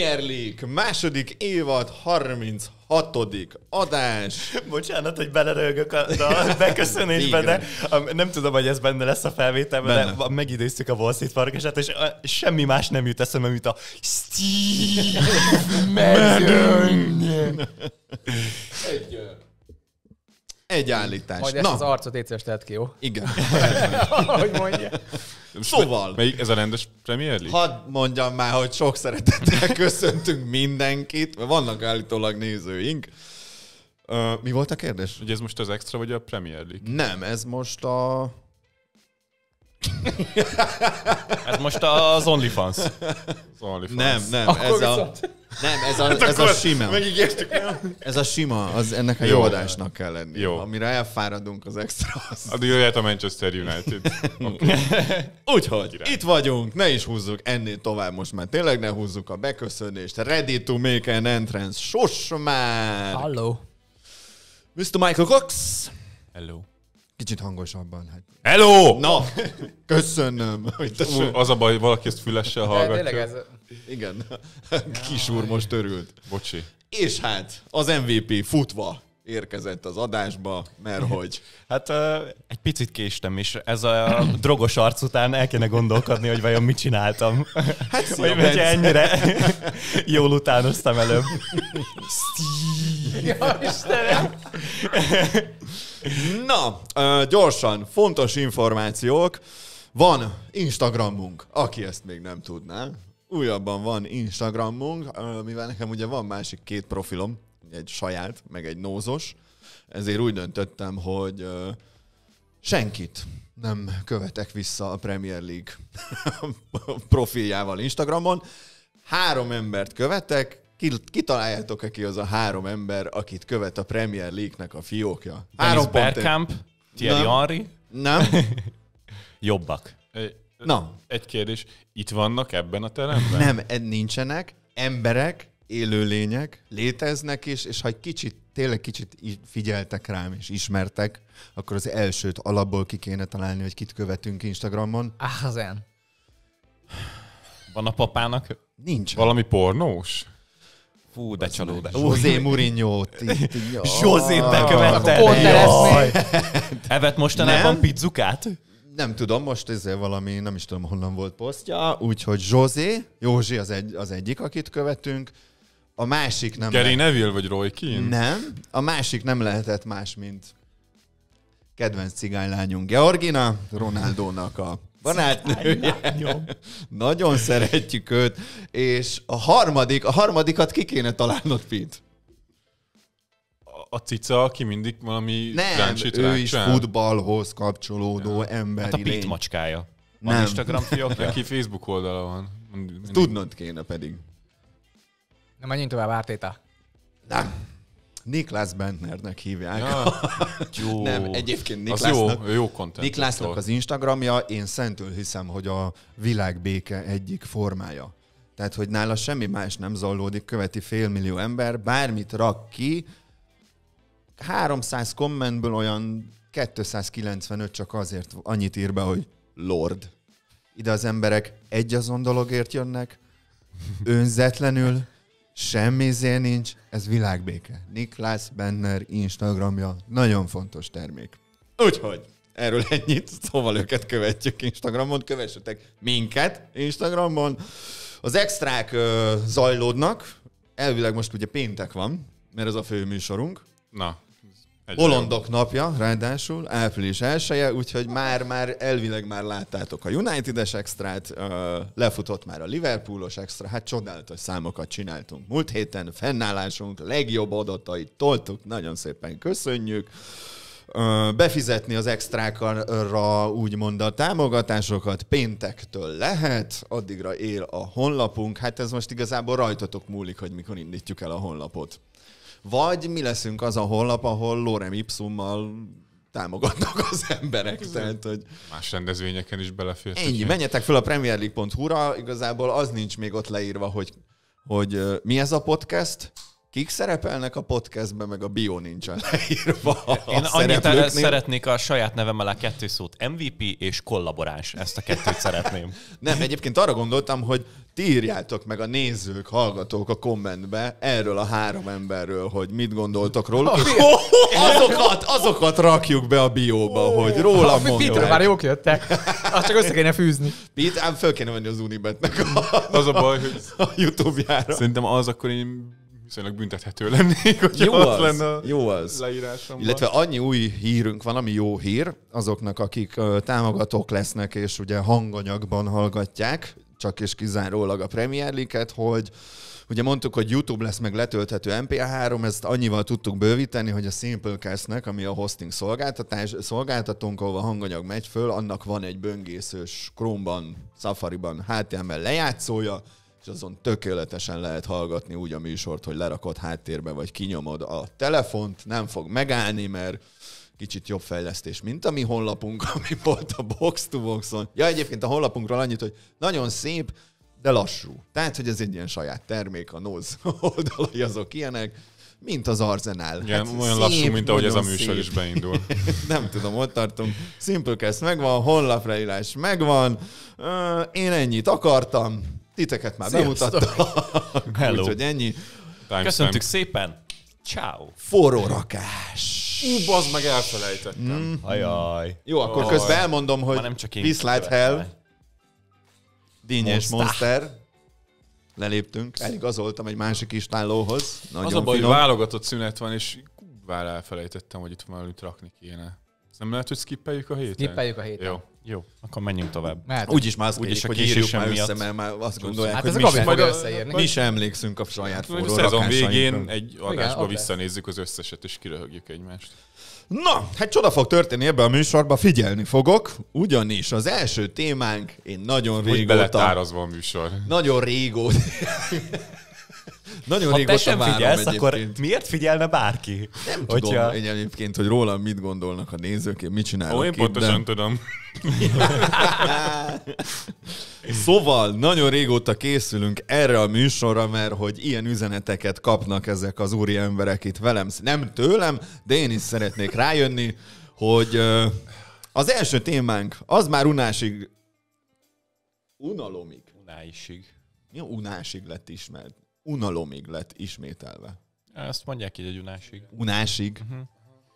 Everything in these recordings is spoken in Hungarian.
Premier League második évad 36 hatodik adás. Bocsánat, hogy belerögök a, a beköszönésbe, de a, nem tudom, hogy ez benne lesz a felvételben, benne. de megidéztük a Wall Street farkasát, és a, semmi más nem jut eszembe, mint a Steve Madden. Egy, egy állítás. Majd ezt Na. az arcot étszeres tehet ki, jó? Igen. Ahogy mondja. Szóval. Melyik ez a rendes Premier League? Hadd mondjam már, hogy sok szeretettel köszöntünk mindenkit, mert vannak állítólag nézőink. Uh, mi volt a kérdés? Ugye ez most az extra, vagy a Premier League? Nem, ez most a Ez most az OnlyFans. Az OnlyFans. Nem, nem, Akkor ez a... Nem, ez a, hát ez a sima. Megígértük. Ez a sima, az ennek a jó, jó adásnak kell lenni. Jó. Amire elfáradunk az extra. Az... Addig jöhet a Manchester United. Okay. Úgyhogy, itt vagyunk, ne is húzzuk ennél tovább most már. Tényleg ne húzzuk a beköszönést. Ready to make an entrance. Sos már! Hello. Mr. Michael Cox. Hello. Kicsit hangosabban. Hát. Hello! Na, köszönöm. Hogy az a baj, valaki ezt fülessel hát, hallgatja. ez... Igen, kis úr most örült. Bocsi. És hát az MVP futva érkezett az adásba, mert hogy... Hát egy picit késtem is. Ez a drogos arc után el kéne gondolkodni, hogy vajon mit csináltam. Hát szia, hogy ennyire jól utánoztam előbb. Ja, Istenem! Na, gyorsan, fontos információk. Van Instagramunk, aki ezt még nem tudná. Újabban van Instagramunk, mivel nekem ugye van másik két profilom, egy saját, meg egy nózos, ezért úgy döntöttem, hogy senkit nem követek vissza a Premier League profiljával Instagramon. Három embert követek, kitaláljátok, aki az a három ember, akit követ a Premier League-nek a fiókja. Három Bergkamp, Thierry Nem. Henry. Nem. Jobbak. Na. Egy kérdés. Itt vannak ebben a teremben? Nem, e, nincsenek. Emberek, élőlények léteznek is, és ha egy kicsit, tényleg kicsit figyeltek rám és ismertek, akkor az elsőt alapból ki kéne találni, hogy kit követünk Instagramon. Ah, az Van a papának Nincs. valami pornós? Fú, de csalódás. José Mourinho. José bekövette. Evet mostanában pizzukát? nem tudom, most ez valami, nem is tudom, honnan volt posztja, úgyhogy José, Józsi az, egy, az egyik, akit követünk, a másik nem... Gary le... Neville vagy Roy Keane? Nem, a másik nem lehetett más, mint kedvenc cigánylányunk Georgina, Ronaldónak a barátnője. Nagyon szeretjük őt, és a harmadik, a harmadikat ki kéne találnod, Pit. A cica, aki mindig valami Nem, ráncsit ő ráncsit. is futballhoz kapcsolódó ja. emberi hát a Pit macskája. Van nem. Instagram fiókja? Aki Facebook oldala van. Mindig. Tudnod kéne pedig. Na menjünk tovább, Ártéta. Nem. Niklas Bentnernek hívják. Ja, jó. Nem, egyébként Niklasnak, az jó, jó Niklasnak az Instagramja, én szentül hiszem, hogy a világbéke egyik formája. Tehát, hogy nála semmi más nem zallódik, követi félmillió ember, bármit rak ki, 300 kommentből olyan 295 csak azért annyit ír be, hogy Lord. Ide az emberek egy azon dologért jönnek, önzetlenül, Semmi zél nincs, ez világbéke. Niklas Benner Instagramja nagyon fontos termék. Úgyhogy erről ennyit, szóval őket követjük Instagramon, kövessetek minket Instagramon. Az extrák ö, zajlódnak, elvileg most ugye péntek van, mert ez a fő műsorunk. Na, Bolondok napja, ráadásul április elsője, úgyhogy már, már elvileg már láttátok a United-es extrát, lefutott már a Liverpoolos extra, hát csodálatos számokat csináltunk. Múlt héten fennállásunk legjobb adatait toltuk, nagyon szépen köszönjük befizetni az extrákra úgymond a támogatásokat péntektől lehet, addigra él a honlapunk. Hát ez most igazából rajtatok múlik, hogy mikor indítjuk el a honlapot. Vagy mi leszünk az a honlap, ahol Lorem Ipsummal támogatnak az emberek. tehát, hogy más rendezvényeken is belefér. Ennyi, menjetek fel a leaguehu ra igazából az nincs még ott leírva, hogy, hogy mi ez a podcast, Kik szerepelnek a podcastben, meg a bio nincsen leírva. Én annyit szeretnék a saját nevem alá kettő szót. MVP és kollaboráns. Ezt a kettőt szeretném. Nem, egyébként arra gondoltam, hogy ti írjátok meg a nézők, hallgatók a kommentbe erről a három emberről, hogy mit gondoltok róla. Azokat, azokat rakjuk be a bióba, hogy róla ha, mondják. Pétre már jók jöttek. Azt csak össze kéne fűzni. Peter, föl kéne venni az Unibetnek a, az a, baj, hogy a YouTube-jára. Szerintem az akkor én viszonylag büntethető lennék, hogy jó az, az lenne a jó az. leírásomban. Illetve annyi új hírünk van, ami jó hír azoknak, akik támogatók lesznek, és ugye hanganyagban hallgatják, csak és kizárólag a Premier League-et, hogy Ugye mondtuk, hogy YouTube lesz meg letölthető MP3, ezt annyival tudtuk bővíteni, hogy a Simplecast-nek, ami a hosting szolgáltatás, szolgáltatónk, ahol a hanganyag megy föl, annak van egy böngészős Chrome-ban, Safari-ban, HTML lejátszója, és azon tökéletesen lehet hallgatni úgy a műsort, hogy lerakod háttérbe, vagy kinyomod a telefont, nem fog megállni, mert kicsit jobb fejlesztés, mint a mi honlapunk, ami volt a Box to -on. Ja, egyébként a honlapunkról annyit, hogy nagyon szép, de lassú. Tehát, hogy ez egy ilyen saját termék, a NOZ oldalai azok ilyenek, mint az Arzenál. Igen, hát olyan lassú, mint ahogy ez a műsor szép. is beindul. Nem tudom, ott tartunk. Simplecast megvan, honlapra írás megvan. Én ennyit akartam. Titeket már Sziasztok. bemutattam. Úgyhogy ennyi. Time Köszöntük time. szépen. Ciao. Forró rakás. Ú, bazd meg, elfelejtettem. Mm. Ajaj. Jó, akkor Ajaj. közben elmondom, hogy nem csak Peace Hell, Dínyes Monster. Leléptünk. Eligazoltam egy másik istállóhoz. Nagyon az a baj, hogy válogatott szünet van, és vár elfelejtettem, hogy itt valamit rakni kéne. Ezt nem lehet, hogy skippeljük a héten? Skippeljük a héten. Jó. Jó, akkor menjünk tovább. Mert Úgyis már azt úgyis kérjük, hogy írjuk már miatt. össze, mert már azt gondolják, hát hogy mi, sem, majd mi sem emlékszünk a saját forró A szezon végén egy adásba Igen, visszanézzük az összeset, és kiröhögjük egymást. Na, hát csoda fog történni ebben a műsorban, figyelni fogok, ugyanis az első témánk, én nagyon régóta... Úgy beletározva a műsor. Nagyon régóta... Nagyon ha te sem figyelsz, egyébként. akkor miért figyelne bárki? Nem hogyha... tudom egyébként, hogy rólam mit gondolnak a nézők, én mit csinálok. Ó, én pontosan tudom. szóval nagyon régóta készülünk erre a műsorra, mert hogy ilyen üzeneteket kapnak ezek az úri emberek itt velem. Nem tőlem, de én is szeretnék rájönni, hogy az első témánk az már unásig unalomig. Unáisig. Mi a unásig lett ismert? unalomig lett ismételve. Ezt mondják így egy unásig. Unásig. Uh-huh.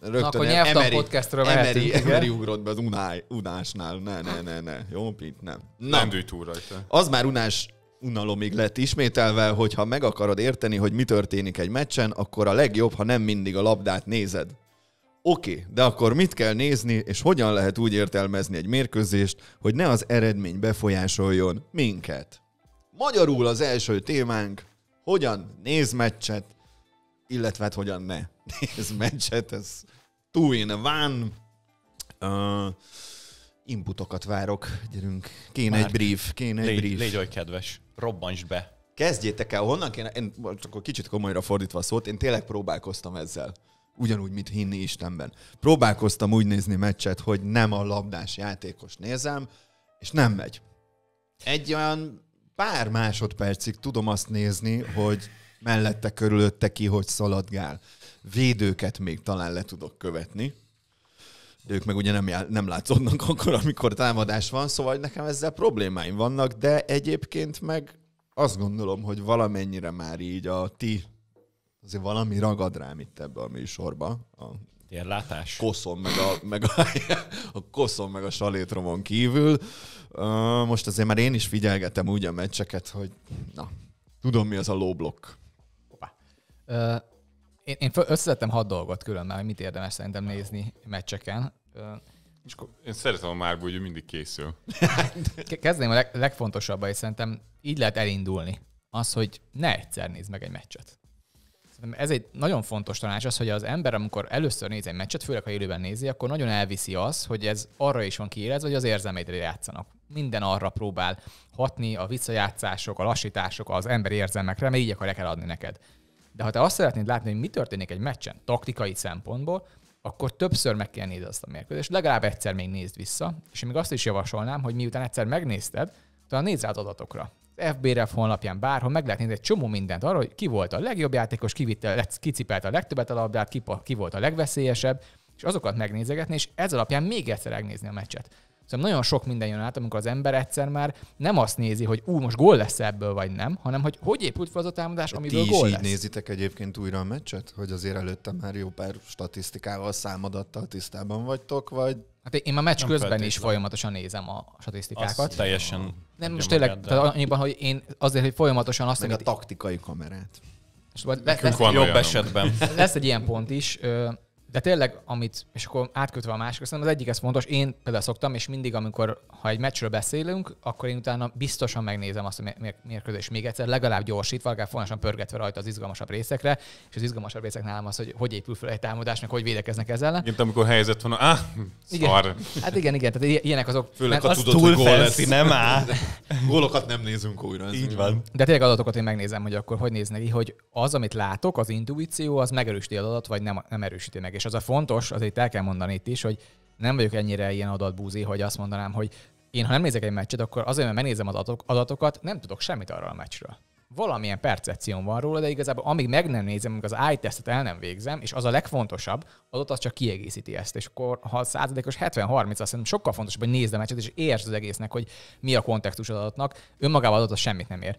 Rögtön Na, akkor nyelvtan emeri, podcastről emeri, emeri ugrott be az unáj, unásnál. Ne, ne, ne, ne. Jó, pint, Nem. Nem, dűj túl rajta. Az már unás unalomig lett ismételve, hogyha meg akarod érteni, hogy mi történik egy meccsen, akkor a legjobb, ha nem mindig a labdát nézed. Oké, okay, de akkor mit kell nézni, és hogyan lehet úgy értelmezni egy mérkőzést, hogy ne az eredmény befolyásoljon minket? Magyarul az első témánk hogyan néz meccset, illetve hát hogyan ne néz meccset, ez two in van. Uh, inputokat várok, gyerünk. Kéne Márk, egy brief, kéne légy, egy brief. Légy oly kedves, robbantsd be. Kezdjétek el, honnan kéne, én csak kicsit komolyra fordítva a szót, én tényleg próbálkoztam ezzel. Ugyanúgy, mint hinni Istenben. Próbálkoztam úgy nézni meccset, hogy nem a labdás játékos nézem, és nem megy. Egy olyan pár másodpercig tudom azt nézni, hogy mellette körülötte ki, hogy szaladgál. Védőket még talán le tudok követni. De ők meg ugye nem, jár, nem látszódnak akkor, amikor támadás van, szóval nekem ezzel problémáim vannak, de egyébként meg azt gondolom, hogy valamennyire már így a ti azért valami ragad rám itt ebbe a műsorba. A Ilyen látás. Koszom meg a, meg a, a koszom meg a salétromon kívül. Most azért már én is figyelgetem úgy a meccseket, hogy na, tudom mi az a lóblokk. Én, én összetettem hat dolgot különben, hogy mit érdemes szerintem nézni meccseken. És én szeretem a Márba, hogy ő mindig készül. Kezdném a leg, legfontosabb, és szerintem így lehet elindulni. Az, hogy ne egyszer nézd meg egy meccset. Szerintem ez egy nagyon fontos tanács az, hogy az ember, amikor először néz egy meccset, főleg ha élőben nézi, akkor nagyon elviszi az, hogy ez arra is van kiélezve, hogy az érzelmeidre játszanak. Minden arra próbál hatni, a visszajátszások, a lassítások, az emberi érzelmekre, mert így akarják eladni neked. De ha te azt szeretnéd látni, hogy mi történik egy meccsen taktikai szempontból, akkor többször meg kell nézni azt a mérkőzést, legalább egyszer még nézd vissza, és még azt is javasolnám, hogy miután egyszer megnézted, talán nézz rá az adatokra fb honlapján, bárhol meg lehet nézni egy csomó mindent arról, hogy ki volt a legjobb játékos, ki, vitte, kicipelt a legtöbbet a labdát, ki, ki volt a legveszélyesebb, és azokat megnézegetni, és ez alapján még egyszer megnézni a meccset. Szóval nagyon sok minden jön át, amikor az ember egyszer már nem azt nézi, hogy ú, most gól lesz ebből, vagy nem, hanem hogy hogy épült fel az a támadás, amiből Ti gól így lesz. nézitek egyébként újra a meccset? Hogy azért előtte már jó pár statisztikával, számadattal tisztában vagytok, vagy Hát én már meccs nem közben feltétlen. is folyamatosan nézem a statisztikákat. Azt teljesen. Nem, most tényleg, magad, de... annyiban, hogy én azért, hogy folyamatosan azt... mondom. amit... a taktikai kamerát. Most, lesz, lesz, jobb olyanunk. esetben. Lesz egy ilyen pont is. Ö, de tényleg, amit, és akkor átkötve a másik, szerintem az egyik ez fontos, én például szoktam, és mindig, amikor ha egy meccsről beszélünk, akkor én utána biztosan megnézem azt a mérkőzés még egyszer, legalább gyorsítva, legalább folyamatosan pörgetve rajta az izgalmasabb részekre, és az izgalmasabb részek nálam az, hogy hogy épül fel egy meg hogy védekeznek ezzel ellen. Igen, amikor helyzet van, ah, igen. Szar. Hát igen, igen, tehát ilyenek azok. Főleg, ha tudod, hogy gól lesz, nem áll. Gólokat nem nézünk újra. Így van. De tényleg adatokat én megnézem, hogy akkor hogy néznek hogy az, amit látok, az intuíció, az megerősíti az adat, vagy nem, nem erősíti meg. És az a fontos, azért el kell mondani itt is, hogy nem vagyok ennyire ilyen adatbúzi, hogy azt mondanám, hogy én ha nem nézek egy meccset, akkor azért, mert megnézem az adatokat, nem tudok semmit arról a meccsről. Valamilyen percepcióm van róla, de igazából amíg meg nem nézem, amíg az eye-tesztet el nem végzem, és az a legfontosabb, az ott az csak kiegészíti ezt. És akkor, ha a százalékos 70-30, azt hiszem sokkal fontosabb, hogy nézd a meccset, és értsd az egésznek, hogy mi a kontextus az adatnak. Önmagában az adat az semmit nem ér.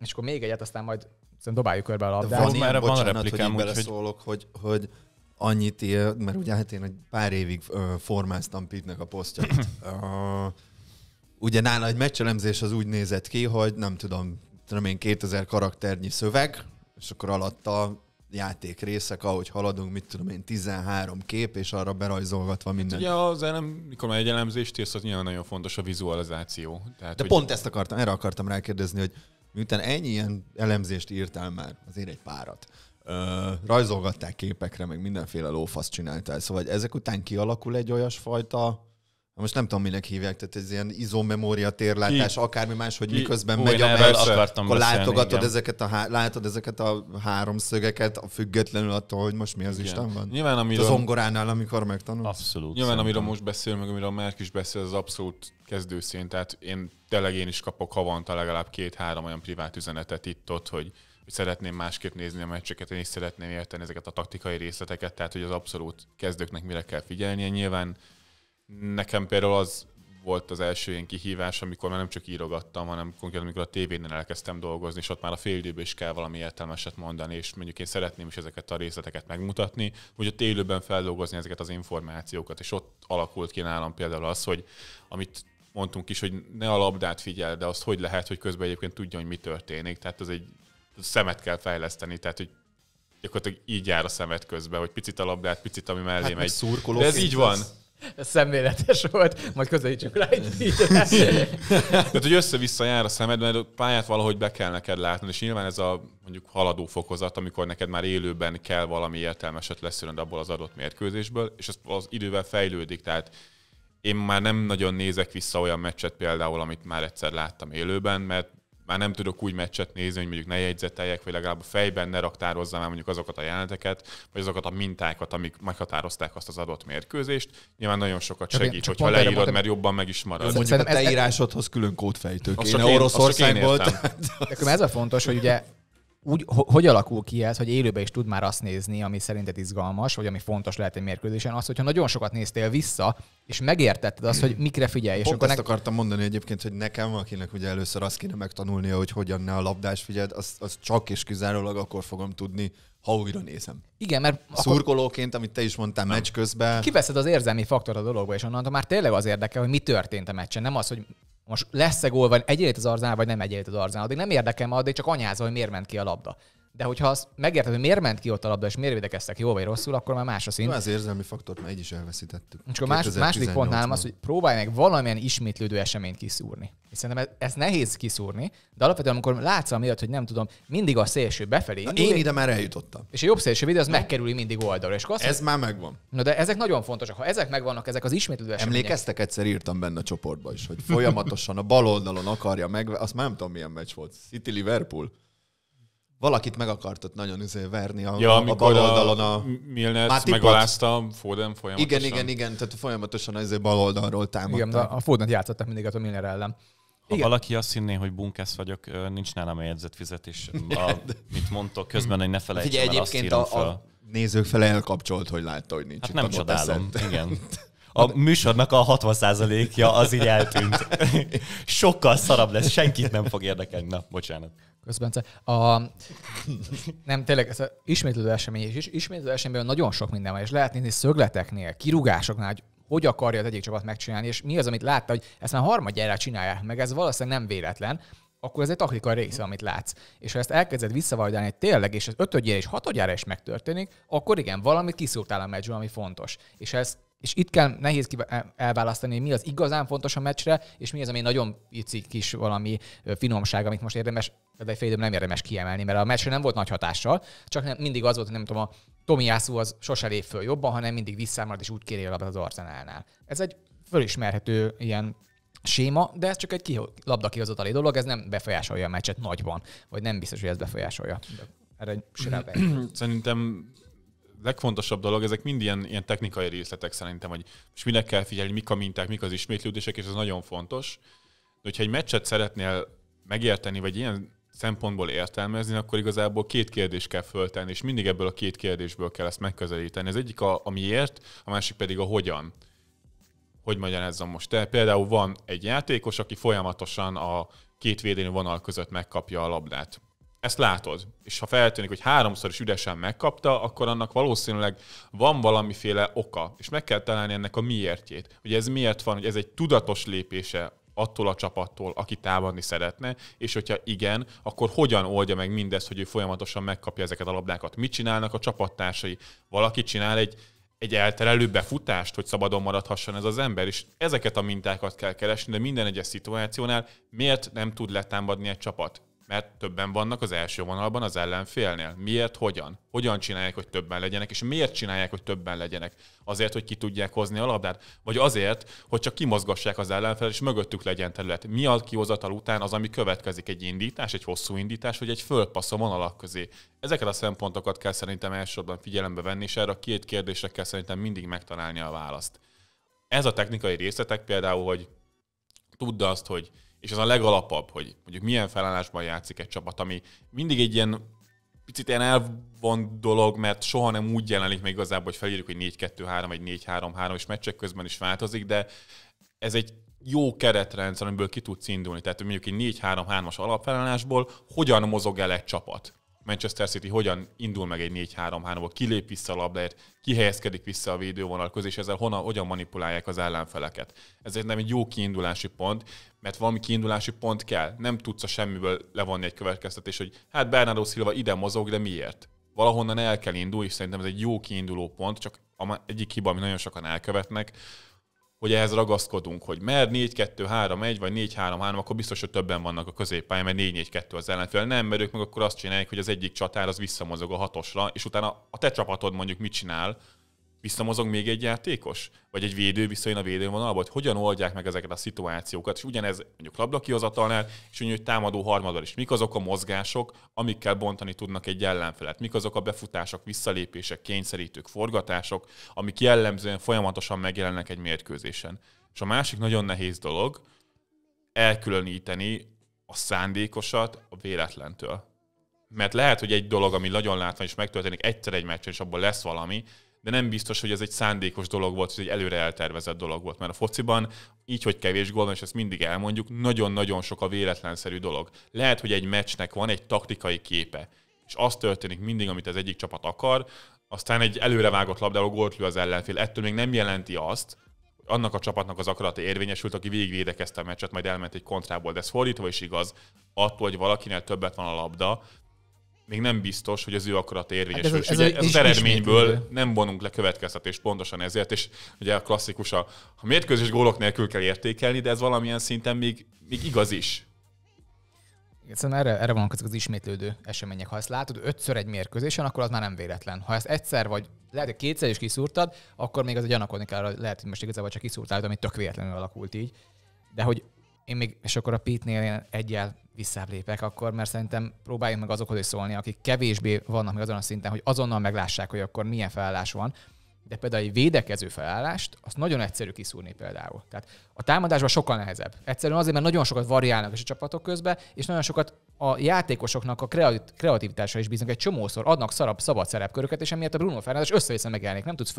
És akkor még egyet, aztán majd dobáljuk körbe a labdát. Van, már van a replikám, hogy, hogy, hogy annyit ér, mert ugye hát én egy pár évig ö, formáztam Pitnek a posztjait. ö, ugye nála egy meccselemzés az úgy nézett ki, hogy nem tudom, tudom én 2000 karakternyi szöveg, és akkor alatta részek, ahogy haladunk, mit tudom én, 13 kép, és arra berajzolgatva hát minden. Hát ugye az elem, mikor már egy elemzést írsz, az nyilván nagyon fontos a vizualizáció. Tehát, De hogy... pont ezt akartam, erre akartam rákérdezni, hogy miután ennyi ilyen elemzést írtál már, azért egy párat, rajzolgatták képekre, meg mindenféle lófaszt csináltál. Szóval ezek után kialakul egy olyasfajta, most nem tudom, minek hívják, tehát ez ilyen izomemória, térlátás, Ki? akármi más, hogy Ki? miközben Hú, megy a meccs, akkor látogatod ezeket, a há- látod ezeket a háromszögeket, függetlenül attól, hogy most mi az igen. Isten van. Nyilván, amiről... Az ongoránál, amikor megtanulsz. Abszolút. Nyilván, szerintem. amiről most beszél, meg amiről már is beszél, az abszolút kezdőszint, Tehát én tényleg én is kapok havonta legalább két-három olyan privát üzenetet itt-ott, hogy hogy szeretném másképp nézni a meccseket, én is szeretném érteni ezeket a taktikai részleteket, tehát hogy az abszolút kezdőknek mire kell figyelnie. Nyilván nekem például az volt az első ilyen kihívás, amikor már nem csak írogattam, hanem konkrétan amikor a tévénél elkezdtem dolgozni, és ott már a fél időben is kell valami értelmeset mondani, és mondjuk én szeretném is ezeket a részleteket megmutatni, hogy a élőben feldolgozni ezeket az információkat, és ott alakult ki nálam például az, hogy amit mondtunk is, hogy ne a labdát figyel, de azt hogy lehet, hogy közben egyébként tudja, hogy mi történik. Tehát ez egy szemet kell fejleszteni, tehát hogy gyakorlatilag így jár a szemet közben, hogy picit a labdát, picit ami mellé hát megy. Szurkoló De ez így van. Ez szemléletes volt, majd közelítsük rá egy Tehát, hogy össze-vissza jár a szemed, mert a pályát valahogy be kell neked látnod, és nyilván ez a mondjuk haladó fokozat, amikor neked már élőben kell valami értelmeset leszűrnöd abból az adott mérkőzésből, és ez az idővel fejlődik, tehát én már nem nagyon nézek vissza olyan meccset például, amit már egyszer láttam élőben, mert már nem tudok úgy meccset nézni, hogy mondjuk ne jegyzeteljek, vagy legalább a fejben ne raktározzam el mondjuk azokat a jeleneteket, vagy azokat a mintákat, amik meghatározták azt az adott mérkőzést. Nyilván nagyon sokat segít, csak hogyha leírod, mert jobban meg is marad. Mondjuk a te írásodhoz külön kódfejtő kéne Oroszországból. Nekem ez a fontos, hogy ugye úgy, hogy alakul ki ez, hogy élőben is tud már azt nézni, ami szerinted izgalmas, vagy ami fontos lehet egy mérkőzésen, az, hogyha nagyon sokat néztél vissza, és megértetted azt, hogy mikre figyelj. Pont és akkor ezt nek... akartam mondani egyébként, hogy nekem, akinek ugye először azt kéne megtanulnia, hogy hogyan ne a labdás figyeld, az az csak és kizárólag akkor fogom tudni, ha újra nézem. Igen, mert szurkolóként, amit te is mondtál meccs közben. Kiveszed az érzelmi faktor a dologba, és onnantól már tényleg az érdekel, hogy mi történt a meccsen. Nem az, hogy most lesz-e gól, vagy egyet az Arzenál, vagy nem egyet az Arzenál, addig nem érdekel, addig csak anyázol, hogy miért ment ki a labda. De hogyha azt megérted, hogy miért ment ki ott a labda, és miért védekeztek jó vagy rosszul, akkor már más a szint. az érzelmi faktort már egy is elveszítettük. És akkor a második pont nálam az, hogy próbálj meg valamilyen ismétlődő eseményt kiszúrni. És szerintem ez, ez nehéz kiszúrni, de alapvetően amikor látsz miatt hogy nem tudom, mindig a szélső befelé. Na, én ide már eljutottam. És a jobb szélső videó az Na. megkerüli mindig oldalra. És azt, ez hogy... már megvan. Na de ezek nagyon fontosak. Ha ezek megvannak, ezek az ismétlődő események. Emlékeztek, egyszer írtam benne a csoportba is, hogy folyamatosan a bal oldalon akarja meg, azt már nem tudom milyen meccs volt. City Liverpool valakit meg akartott nagyon üzé verni a, ja, a bal oldalon. A, Milner megalázta Foden folyamatosan. Igen, igen, igen, tehát folyamatosan az izé bal oldalról támadta. Igen, a Foden játszottak mindig a Milner ellen. Ha igen. valaki azt hinné, hogy bunkesz vagyok, nincs nálam a fizetés. A, mit mondtok közben, hogy ne felejtsem Figyelj, el, egyébként azt írom a, fel. a nézők fele elkapcsolt, hogy látta, hogy nincs hát itt nem csodálom, igen. a műsornak a 60%-ja az így eltűnt. Sokkal szarabb lesz, senkit nem fog érdekelni. Na, bocsánat. Köszönöm. A, nem, tényleg, ez a ismétlődő esemény, és is, ismétlődő eseményben nagyon sok minden van, és lehet nézni szögleteknél, kirúgásoknál, hogy hogy akarja az egyik csapat megcsinálni, és mi az, amit látta, hogy ezt már harmadjára csinálják, meg ez valószínűleg nem véletlen, akkor ez egy taktika része, amit látsz. És ha ezt elkezded hogy tényleg, és az ötödjére és hatodjára is megtörténik, akkor igen, valamit kiszúrtál a meccsből, ami fontos. És ez és itt kell nehéz elválasztani, hogy mi az igazán fontos a meccsre, és mi az, ami nagyon pici kis valami finomság, amit most érdemes, de fél nem érdemes kiemelni, mert a meccsre nem volt nagy hatással, csak nem, mindig az volt, hogy nem tudom, a Tomi Jászú az sose lép föl jobban, hanem mindig visszámad és úgy kéri a labdát az arzenálnál. Ez egy fölismerhető ilyen séma, de ez csak egy kiho- labda kihozatali dolog, ez nem befolyásolja a meccset nagyban, vagy nem biztos, hogy ez befolyásolja. De erre Szerintem legfontosabb dolog, ezek mind ilyen, ilyen technikai részletek szerintem, hogy és minek kell figyelni, mik a minták, mik az ismétlődések, és ez nagyon fontos. De hogyha egy meccset szeretnél megérteni, vagy ilyen szempontból értelmezni, akkor igazából két kérdés kell föltenni, és mindig ebből a két kérdésből kell ezt megközelíteni. Az egyik a, a miért, a másik pedig a hogyan. Hogy magyarázzam most? Te például van egy játékos, aki folyamatosan a két védőnő vonal között megkapja a labdát ezt látod, és ha feltűnik, hogy háromszor is üresen megkapta, akkor annak valószínűleg van valamiféle oka, és meg kell találni ennek a miértjét. Ugye ez miért van, hogy ez egy tudatos lépése attól a csapattól, aki támadni szeretne, és hogyha igen, akkor hogyan oldja meg mindezt, hogy ő folyamatosan megkapja ezeket a labdákat? Mit csinálnak a csapattársai? Valaki csinál egy egy elterelő befutást, hogy szabadon maradhasson ez az ember, és ezeket a mintákat kell keresni, de minden egyes szituációnál miért nem tud letámadni egy csapat? Mert többen vannak az első vonalban az ellenfélnél. Miért, hogyan? Hogyan csinálják, hogy többen legyenek, és miért csinálják, hogy többen legyenek? Azért, hogy ki tudják hozni a labdát? Vagy azért, hogy csak kimozgassák az ellenfél, és mögöttük legyen terület? Mi a kihozatal után az, ami következik? Egy indítás, egy hosszú indítás, vagy egy fölpassz a vonalak közé? Ezeket a szempontokat kell szerintem elsősorban figyelembe venni, és erre a két kérdésre kell szerintem mindig megtalálni a választ. Ez a technikai részletek például, hogy tudd azt, hogy és az a legalapabb, hogy mondjuk milyen felállásban játszik egy csapat, ami mindig egy ilyen picit ilyen elvon dolog, mert soha nem úgy jelenik meg igazából, hogy felírjuk, hogy 4-2-3, vagy 4-3-3, és meccsek közben is változik, de ez egy jó keretrendszer, amiből ki tudsz indulni. Tehát mondjuk egy 4-3-3-as alapfelállásból hogyan mozog el egy csapat? Manchester City hogyan indul meg egy 4-3-3-ból, kilép vissza a labdáért, kihelyezkedik vissza a védővonal közé, és ezzel honnan, hogyan manipulálják az ellenfeleket. egy nem egy jó kiindulási pont, mert valami kiindulási pont kell. Nem tudsz a semmiből levonni egy következtetés, hogy hát Bernardo Silva ide mozog, de miért? Valahonnan el kell indulni, és szerintem ez egy jó kiinduló pont, csak egyik hiba, ami nagyon sokan elkövetnek, hogy ehhez ragaszkodunk, hogy mert 4-2-3-1 vagy 4-3-3, akkor biztos, hogy többen vannak a középpályán, mert 4-4-2 az ellenfél. Nem, mert ők meg akkor azt csinálják, hogy az egyik csatár az visszamozog a hatosra, és utána a te csapatod mondjuk mit csinál, visszamozog még egy játékos? Vagy egy védő visszajön a védővonalba? Hogy hogyan oldják meg ezeket a szituációkat? És ugyanez mondjuk labdakihozatalnál, és ugyanúgy támadó harmadal is. Mik azok a mozgások, amikkel bontani tudnak egy ellenfelet? Mik azok a befutások, visszalépések, kényszerítők, forgatások, amik jellemzően folyamatosan megjelennek egy mérkőzésen? És a másik nagyon nehéz dolog elkülöníteni a szándékosat a véletlentől. Mert lehet, hogy egy dolog, ami nagyon látva is megtörténik, egyszer egy meccsen, és abból lesz valami, de nem biztos, hogy ez egy szándékos dolog volt, hogy egy előre eltervezett dolog volt. Mert a fociban így, hogy kevés gól van, és ezt mindig elmondjuk, nagyon-nagyon sok a véletlenszerű dolog. Lehet, hogy egy meccsnek van egy taktikai képe, és az történik mindig, amit az egyik csapat akar, aztán egy előrevágott labdáló gólt lő az ellenfél. Ettől még nem jelenti azt, annak a csapatnak az akarata érvényesült, aki végigvédekezte a meccset, majd elment egy kontrából, de ez fordítva is igaz, attól, hogy valakinél többet van a labda, még nem biztos, hogy az ő akarat érvényesül. Hát ez, ez, ugye, ez az eredményből is nem vonunk le következtetést pontosan ezért, és ugye a klasszikus a, a mérkőzés gólok nélkül kell értékelni, de ez valamilyen szinten még, még igaz is. Szerintem szóval erre, erre vannak ezek az ismétlődő események. Ha ezt látod ötször egy mérkőzésen, akkor az már nem véletlen. Ha ezt egyszer vagy lehet, hogy kétszer is kiszúrtad, akkor még az gyanakodni kell, lehet, hogy most igazából csak kiszúrtál, ami tök véletlenül alakult így. De hogy én még, és akkor a Pete-nél egyel visszább lépek akkor, mert szerintem próbáljunk meg azokhoz is szólni, akik kevésbé vannak még azon a szinten, hogy azonnal meglássák, hogy akkor milyen felállás van, de például egy védekező felállást, azt nagyon egyszerű kiszúrni például. Tehát a támadásban sokkal nehezebb. Egyszerűen azért, mert nagyon sokat variálnak is a csapatok közben, és nagyon sokat a játékosoknak a kreativitásra is bíznak. Egy csomószor adnak szarab, szabad szerepköröket, és emiatt a Bruno Fernández össze-vissza megjelenik. Nem tudsz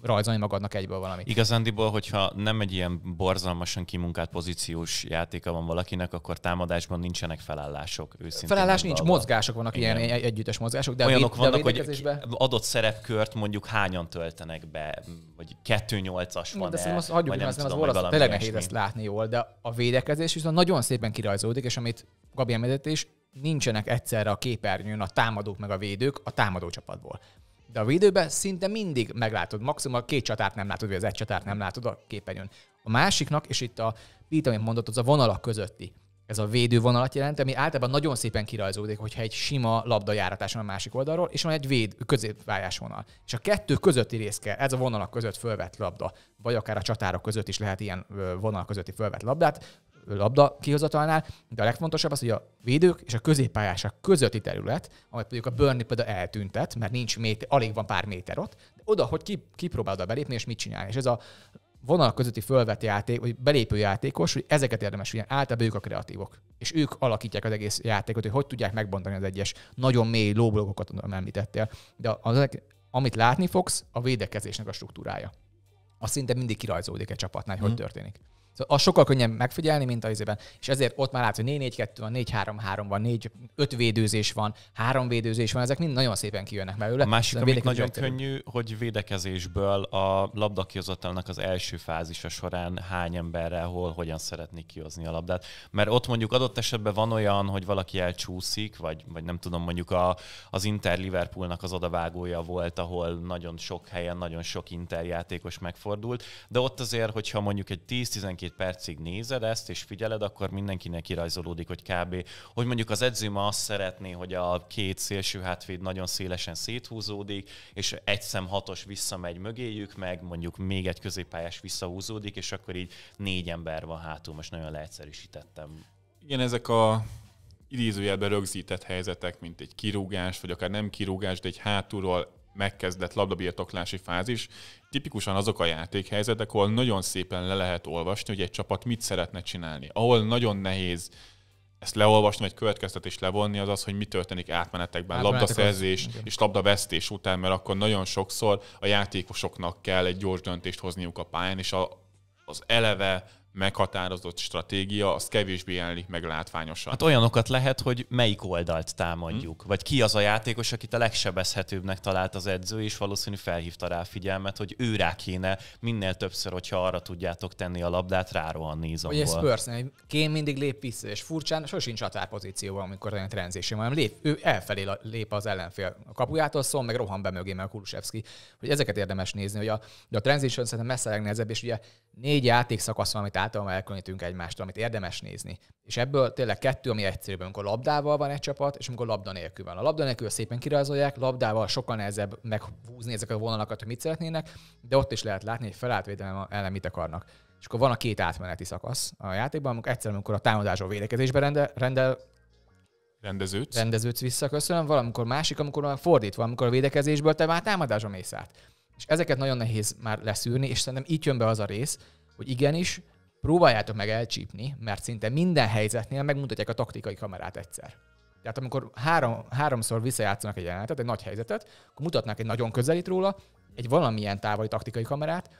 fölrajzolni magadnak egyből valamit. Igazándiból, hogyha nem egy ilyen borzalmasan kimunkált pozíciós játéka van valakinek, akkor támadásban nincsenek felállások. Őszintén Felállás nincs, valva. mozgások vannak Igen. ilyen együttes mozgások, de Olyanok a véd, vannak, de a hogy adott szerepkört mondjuk hányan töltenek töltenek be, vagy 2-8-as van de el, azt hagyjuk, vagy nem az, az olasz, tényleg nehéz ezt látni jól, de a védekezés viszont nagyon szépen kirajzódik, és amit Gabi említett is, nincsenek egyszerre a képernyőn a támadók meg a védők a támadó csapatból. De a védőben szinte mindig meglátod, maximum a két csatát nem látod, vagy az egy csatát nem látod a képernyőn. A másiknak, és itt a Pita, amit mondott, az a vonalak közötti ez a védővonalat jelent, ami általában nagyon szépen kirajzódik, hogyha egy sima labdajáratás van a másik oldalról, és van egy véd középvájás vonal. És a kettő közötti rész kell, ez a vonalak között fölvett labda, vagy akár a csatárok között is lehet ilyen vonal közötti fölvett labdát, labda kihozatalnál, de a legfontosabb az, hogy a védők és a középpályások közötti terület, amit mondjuk a Burnley például eltüntet, mert nincs méter, alig van pár méter ott, de oda, hogy ki, kipróbálod belépni és mit csinál. És ez a vonal közötti fölvett játék, vagy belépő játékos, hogy ezeket érdemes figyelni. Általában ők a kreatívok. És ők alakítják az egész játékot, hogy hogy tudják megbontani az egyes nagyon mély lóblokokat, amit említettél. De az, amit látni fogsz, a védekezésnek a struktúrája. Az szinte mindig kirajzódik egy csapatnál, hogy mm. történik. Szóval az sokkal könnyebb megfigyelni, mint a izében. És ezért ott már látsz, hogy 4-4-2 van, 4-3-3 van, 4 5 védőzés van, 3 védőzés van, ezek mind nagyon szépen kijönnek belőle. A másik, szóval amit nagyon könnyű, hogy védekezésből a labdakihozatalnak az első fázisa során hány emberrel, hol, hogyan szeretnék kihozni a labdát. Mert ott mondjuk adott esetben van olyan, hogy valaki elcsúszik, vagy, vagy nem tudom, mondjuk a, az Inter Liverpoolnak az odavágója volt, ahol nagyon sok helyen, nagyon sok Inter játékos megfordult, de ott azért, hogyha mondjuk egy 10-12 egy-két percig nézed ezt, és figyeled, akkor mindenkinek kirajzolódik, hogy kb. Hogy mondjuk az edző ma azt szeretné, hogy a két szélső hátvéd nagyon szélesen széthúzódik, és egy szem hatos visszamegy mögéjük, meg mondjuk még egy középpályás visszahúzódik, és akkor így négy ember van hátul, most nagyon leegyszerűsítettem. Igen, ezek a idézőjelben rögzített helyzetek, mint egy kirúgás, vagy akár nem kirúgás, de egy hátulról megkezdett labdabirtoklási fázis, tipikusan azok a játékhelyzetek, ahol nagyon szépen le lehet olvasni, hogy egy csapat mit szeretne csinálni. Ahol nagyon nehéz ezt leolvasni, vagy következtetést levonni, az az, hogy mi történik átmenetekben, Átmenetek labdaszerzés az... és labdavesztés után, mert akkor nagyon sokszor a játékosoknak kell egy gyors döntést hozniuk a pályán, és a, az eleve meghatározott stratégia, az kevésbé jelenik meg látványosan. Hát olyanokat lehet, hogy melyik oldalt támadjuk, hmm. vagy ki az a játékos, akit a legsebezhetőbbnek talált az edző, és valószínű felhívta rá a figyelmet, hogy ő rá kéne minél többször, hogyha arra tudjátok tenni a labdát, rárohanni nézom. Ugye Spurs, kém mindig lép vissza, és furcsán sosincs pozícióban, amikor a transition, hanem lép, ő elfelé lép az ellenfél a kapujától, szól, meg rohan be mögé, mert Kulusevski. Hogy ezeket érdemes nézni, hogy a, de a transition szerintem messze legnehezebb, és ugye négy játékszakasz van, amit át általában elkülönítünk egymást, amit érdemes nézni. És ebből tényleg kettő, ami egyszerűbb, amikor labdával van egy csapat, és amikor labda nélkül van. A labda nélkül szépen kirajzolják, labdával sokkal nehezebb meghúzni ezek a vonalakat, hogy mit szeretnének, de ott is lehet látni, hogy felállt védelem ellen mit akarnak. És akkor van a két átmeneti szakasz a játékban, amikor egyszerűen, amikor a támadásról védekezésbe rendel, rendel rendeződsz. rendeződsz vissza, köszönöm, valamikor másik, amikor fordítva, amikor a védekezésből te már támadásra mész át. És ezeket nagyon nehéz már leszűrni, és szerintem itt jön be az a rész, hogy igenis próbáljátok meg elcsípni, mert szinte minden helyzetnél megmutatják a taktikai kamerát egyszer. Tehát amikor három, háromszor visszajátszanak egy jelenetet, egy nagy helyzetet, akkor mutatnak egy nagyon közelít róla, egy valamilyen távoli taktikai kamerát,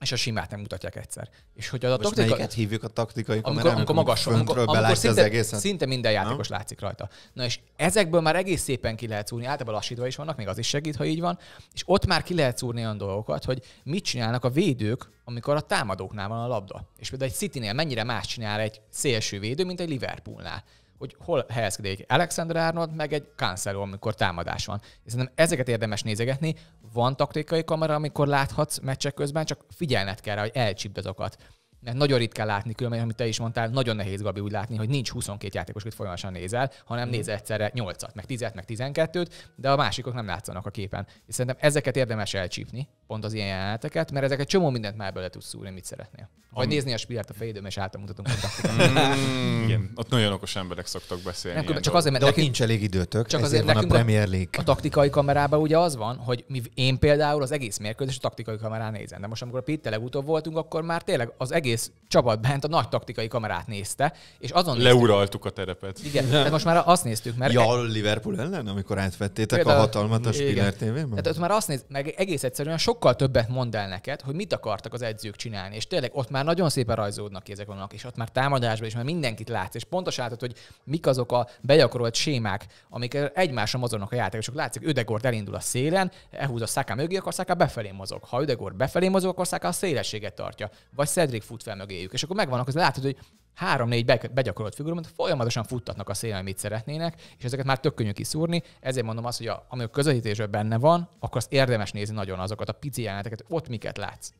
és a simát nem mutatják egyszer. És hogy az a Most taktika... melyiket hívjuk a taktikai amikor, amikor magas amikor, amikor szinte, az egészen? szinte minden játékos ha? látszik rajta. Na és ezekből már egész szépen ki lehet szúrni, általában lassítva is vannak, még az is segít, ha így van, és ott már ki lehet szúrni olyan dolgokat, hogy mit csinálnak a védők, amikor a támadóknál van a labda. És például egy Citynél mennyire más csinál egy szélső védő, mint egy Liverpoolnál hogy hol helyezkedik Alexander Arnold, meg egy Cancelo, amikor támadás van. És szerintem ezeket érdemes nézegetni. Van taktikai kamera, amikor láthatsz meccsek közben, csak figyelned kell rá, hogy elcsípd azokat mert nagyon ritkán látni, különben, amit te is mondtál, nagyon nehéz, Gabi, úgy látni, hogy nincs 22 játékos, akit folyamatosan nézel, hanem mm. néz egyszerre 8-at, meg 10-et, meg 12-t, de a másikok nem látszanak a képen. És szerintem ezeket érdemes elcsípni, pont az ilyen jeleneteket, mert ezeket csomó mindent már bele tudsz szúrni, mit szeretnél. Vagy Am... nézni a spiárt a fejedőm, és átamutatunk mutatom. mm, Igen, ott nagyon okos emberek szoktak beszélni. Nem, csak azért, mert nekünk, nincs elég időtök, csak azért van a Premier League. A, a taktikai kamerában ugye az van, hogy mi, én például az egész mérkőzést a taktikai kamerán nézem. De most, amikor a Pitte legutóbb voltunk, akkor már tényleg az egész egész csapat bent a nagy taktikai kamerát nézte, és azon Leuraltuk a terepet. Igen, de most már azt néztük, mert... Ja, e- a Liverpool ellen, amikor átvettétek például, a hatalmat a Spiller tévében? Tehát ott már azt néz, meg egész egyszerűen sokkal többet mond el neked, hogy mit akartak az edzők csinálni, és tényleg ott már nagyon szépen rajzódnak ki ezek vannak, és ott már támadásban is már mindenkit látsz, és pontosan látod, hogy mik azok a begyakorolt sémák, amik egymásra mozognak a játékosok. Látszik, Ödegort elindul a szélen, elhúz a Szaká mögé, akkor Szaká befelé mozog. Ha Ödegort befelé mozog, akkor Szaká a szélességet tartja. Vagy Cedric fut fel mögéjük. És akkor megvannak, az látod, hogy három-négy begyakorolt figurumat folyamatosan futtatnak a szélen, amit szeretnének, és ezeket már tök könnyű kiszúrni. Ezért mondom azt, hogy a, ami a közvetítésben benne van, akkor az érdemes nézni nagyon azokat a pici jeleneteket, ott miket látsz.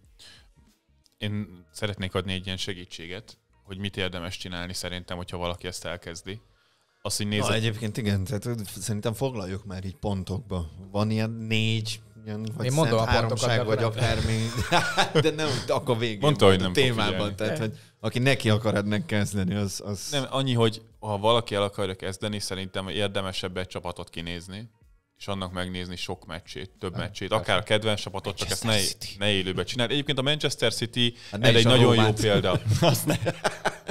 Én szeretnék adni egy ilyen segítséget, hogy mit érdemes csinálni szerintem, hogyha valaki ezt elkezdi. Azt, hogy nézze... Na, egyébként igen, tehát szerintem foglaljuk már így pontokba. Van ilyen négy igen, vagy Én mondom a pontokat. vagy akármi, de nem, akkor végig Mondta, hogy nem a témában. Tehát, hogy aki neki akar hát ennek kezdeni, az, az... Nem, annyi, hogy ha valaki el akarja kezdeni, szerintem érdemesebb egy csapatot kinézni, és annak megnézni sok meccsét, több nem, meccsét, akár a kedvenc csapatot, csak ezt ne, ne élőbe csinál. Egyébként a Manchester City hát egy nagyon jó példa.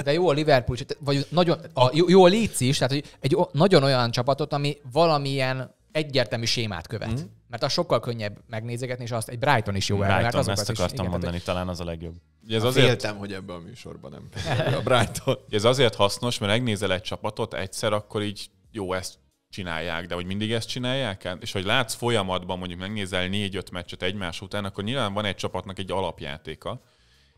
De jó a Liverpool, vagy nagyon, a, jó a Leeds is, tehát hogy egy nagyon olyan csapatot, ami valamilyen egyértelmű sémát követ. mm Mert az sokkal könnyebb megnézegetni, és azt egy Brighton is jó Brighton, erre, mert azokat ezt akartam is, mondani, igen, talán az a legjobb. Ugye ez Na, azért... Féltem, hogy ebben a műsorban nem a Brighton. ez azért hasznos, mert megnézel egy csapatot egyszer, akkor így jó, ezt csinálják, de hogy mindig ezt csinálják, és hogy látsz folyamatban, mondjuk megnézel négy-öt meccset egymás után, akkor nyilván van egy csapatnak egy alapjátéka,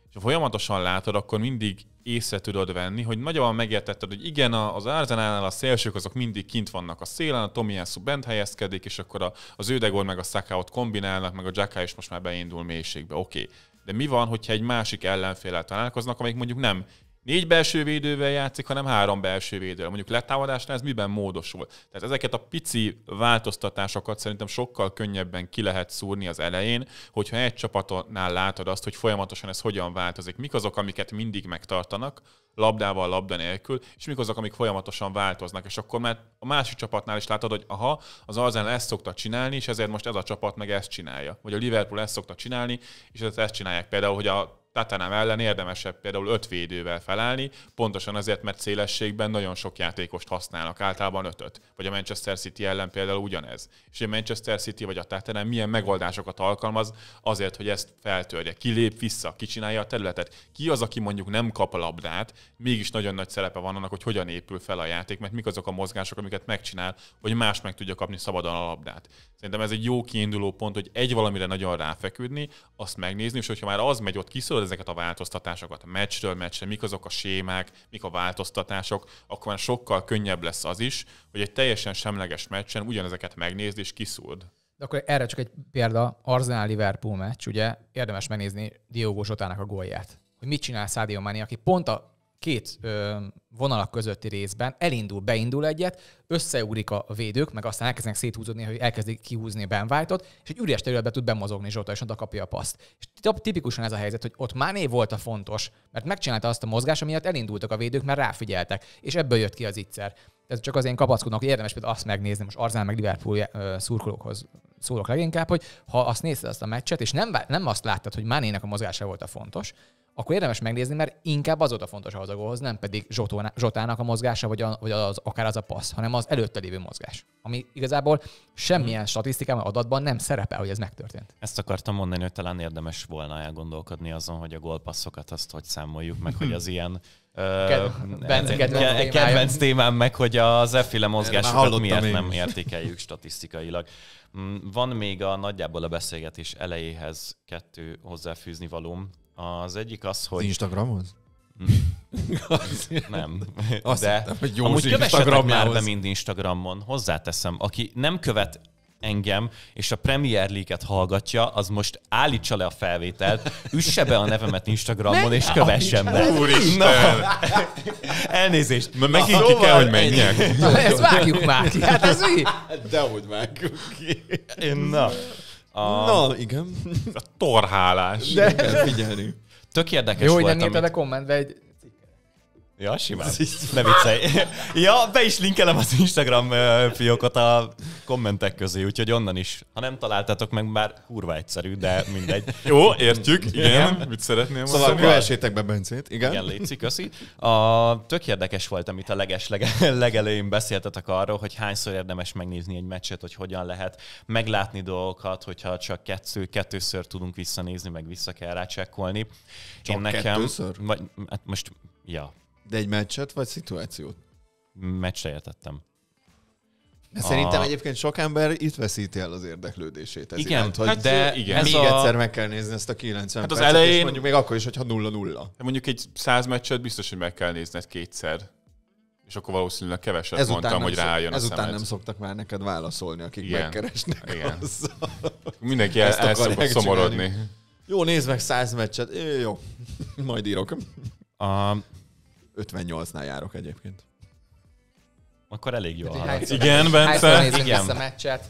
és ha folyamatosan látod, akkor mindig észre tudod venni, hogy nagyjából megértetted, hogy igen, az Arzenálnál a szélsők azok mindig kint vannak a szélen, a Tomiyasu bent helyezkedik, és akkor az Ödegor meg a ott kombinálnak, meg a Jacka is most már beindul mélységbe, oké. Okay. De mi van, hogyha egy másik ellenfélel találkoznak, amelyik mondjuk nem négy belső védővel játszik, hanem három belső védővel. Mondjuk letámadásnál ez miben módosul? Tehát ezeket a pici változtatásokat szerintem sokkal könnyebben ki lehet szúrni az elején, hogyha egy csapatnál látod azt, hogy folyamatosan ez hogyan változik. Mik azok, amiket mindig megtartanak, labdával, labda nélkül, és mik azok, amik folyamatosan változnak. És akkor már a másik csapatnál is látod, hogy aha, az Arsenal ezt szokta csinálni, és ezért most ez a csapat meg ezt csinálja. Vagy a Liverpool ezt szokta csinálni, és ezt, ezt csinálják. Például, hogy a Tatanám ellen érdemesebb például öt védővel felállni, pontosan azért, mert szélességben nagyon sok játékost használnak, általában ötöt. Vagy a Manchester City ellen például ugyanez. És a Manchester City vagy a Tatanám milyen megoldásokat alkalmaz azért, hogy ezt feltörje. Ki lép vissza, ki csinálja a területet. Ki az, aki mondjuk nem kap a labdát, mégis nagyon nagy szerepe van annak, hogy hogyan épül fel a játék, mert mik azok a mozgások, amiket megcsinál, hogy más meg tudja kapni szabadon a labdát. Szerintem ez egy jó kiinduló pont, hogy egy valamire nagyon ráfeküdni, azt megnézni, és hogyha már az megy ott kiszor, ezeket a változtatásokat meccsről meccsre, mik azok a sémák, mik a változtatások, akkor már sokkal könnyebb lesz az is, hogy egy teljesen semleges meccsen ugyanezeket megnézd és kiszúrd. De akkor erre csak egy példa, Arsenal-Liverpool meccs, ugye érdemes megnézni Diogo Zsotának a gólját. Hogy mit csinál Sadio Mani, aki pont a két ö, vonalak közötti részben elindul, beindul egyet, összeugrik a védők, meg aztán elkezdenek széthúzódni, hogy elkezdik kihúzni a benvájtot, és egy üres területbe tud bemozogni Zsolta, és ott kapja a paszt. És tipikusan ez a helyzet, hogy ott Máné volt a fontos, mert megcsinálta azt a mozgás, amiatt elindultak a védők, mert ráfigyeltek, és ebből jött ki az egyszer. Ez csak az én kapaszkodnak, hogy érdemes például azt megnézni, most arzán meg Liverpool szurkolókhoz szólok leginkább, hogy ha azt nézted azt a meccset, és nem, nem azt láttad, hogy Mánének a mozgása volt a fontos, akkor érdemes megnézni, mert inkább az volt a fontos az a nem pedig Zsotóna, Zsotának a mozgása, vagy, a, vagy az, akár az a passz, hanem az előtte lévő mozgás, ami igazából semmilyen hmm. statisztikában, adatban nem szerepel, hogy ez megtörtént. Ezt akartam mondani, hogy talán érdemes volna elgondolkodni azon, hogy a gólpasszokat azt hogy számoljuk meg, hogy az ilyen eh, Kedvenc, kedvenc, eh, kedvenc témám meg, hogy az efféle mozgásokat hát miért én. nem értékeljük statisztikailag. Mm, van még a nagyjából a beszélgetés elejéhez kettő hozzáfűzni valóm. Az egyik az, hogy... Az Instagramhoz? nem. Azt de hittem, hogy amúgy Instagram már be mind Instagramon, hozzáteszem. Aki nem követ engem, és a Premier League-et hallgatja, az most állítsa le a felvételt, üsse be a nevemet Instagramon, és kövessen be. Úristen! Na, elnézést. Mert megint ki kell, hogy menjek. Szóval- ezt vágjuk már ki. Hát ez mi? úgy vágjuk ki. Na. A, Na, igen. A torhálás. De... Figyelni. Tök érdekes Jó, volt. Jó, hogy nem amit... a kommentbe egy Ja, simán. Ne viccelj. Ja, be is linkelem az Instagram fiókot a kommentek közé, úgyhogy onnan is. Ha nem találtatok meg, már kurva egyszerű, de mindegy. Jó, értjük. Igen, igen. mit szeretném Szóval kövessétek be Bencét. Igen, igen Léci, köszi. A, tök érdekes volt, amit a leges lege, legelőjén beszéltetek arról, hogy hányszor érdemes megnézni egy meccset, hogy hogyan lehet meglátni dolgokat, hogyha csak kettő, kettőször tudunk visszanézni, meg vissza kell rácsekkolni. Csak Én nekem, kettőször? Vagy, hát most, ja, de egy meccset vagy szituációt? Meccsre értettem. De szerintem a... egyébként sok ember itt veszíti el az érdeklődését. Ez igen, iránt, hogy hát de igen. még a... egyszer meg kell nézni ezt a 90 hát az percet, elején... és mondjuk még akkor is, hogyha 0-0. Hát mondjuk egy 100 meccset biztos, hogy meg kell nézned kétszer. És akkor valószínűleg keveset ezután mondtam, hogy rájön ezután a szemed. nem szoktak már neked válaszolni, akik igen. megkeresnek igen. Azzal. Mindenki el, el szomorodni. Csinálni. Jó, nézd meg száz meccset. É, jó, majd írok. A, 58-nál járok egyébként. Akkor elég jól haladsz. Igen, Bence. Igen. a meccset.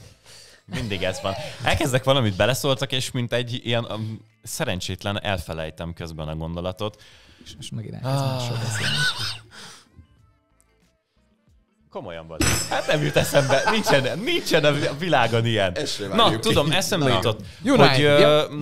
Mindig ez van. Elkezdek valamit beleszóltak, és mint egy ilyen um, szerencsétlen elfelejtem közben a gondolatot. És most megint elkezdem ah. Komolyan van. Hát nem jut eszembe. Nincsen, nincsen a világon ilyen. Na, tudom, eszembe jutott, hogy... Uh,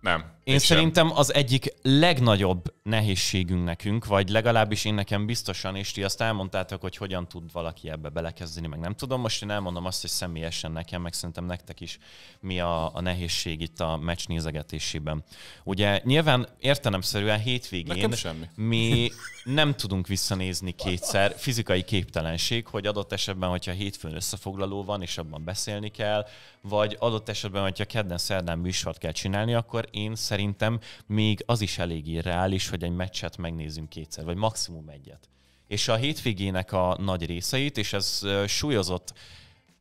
nem. Én szerintem az egyik legnagyobb nehézségünk nekünk, vagy legalábbis én nekem biztosan, és ti azt elmondtátok, hogy hogyan tud valaki ebbe belekezdeni, meg nem tudom. Most én elmondom azt, hogy személyesen nekem, meg szerintem nektek is mi a, a nehézség itt a meccs nézegetésében. Ugye nyilván értelemszerűen hétvégén nekem semmi. mi nem tudunk visszanézni kétszer. Fizikai képtelenség, hogy adott esetben, hogyha hétfőn összefoglaló van, és abban beszélni kell, vagy adott esetben, hogyha kedden szerdán műsort kell csinálni, akkor én szerintem szerintem még az is elég irreális, hogy egy meccset megnézzünk kétszer, vagy maximum egyet. És a hétvégének a nagy részeit, és ez súlyozott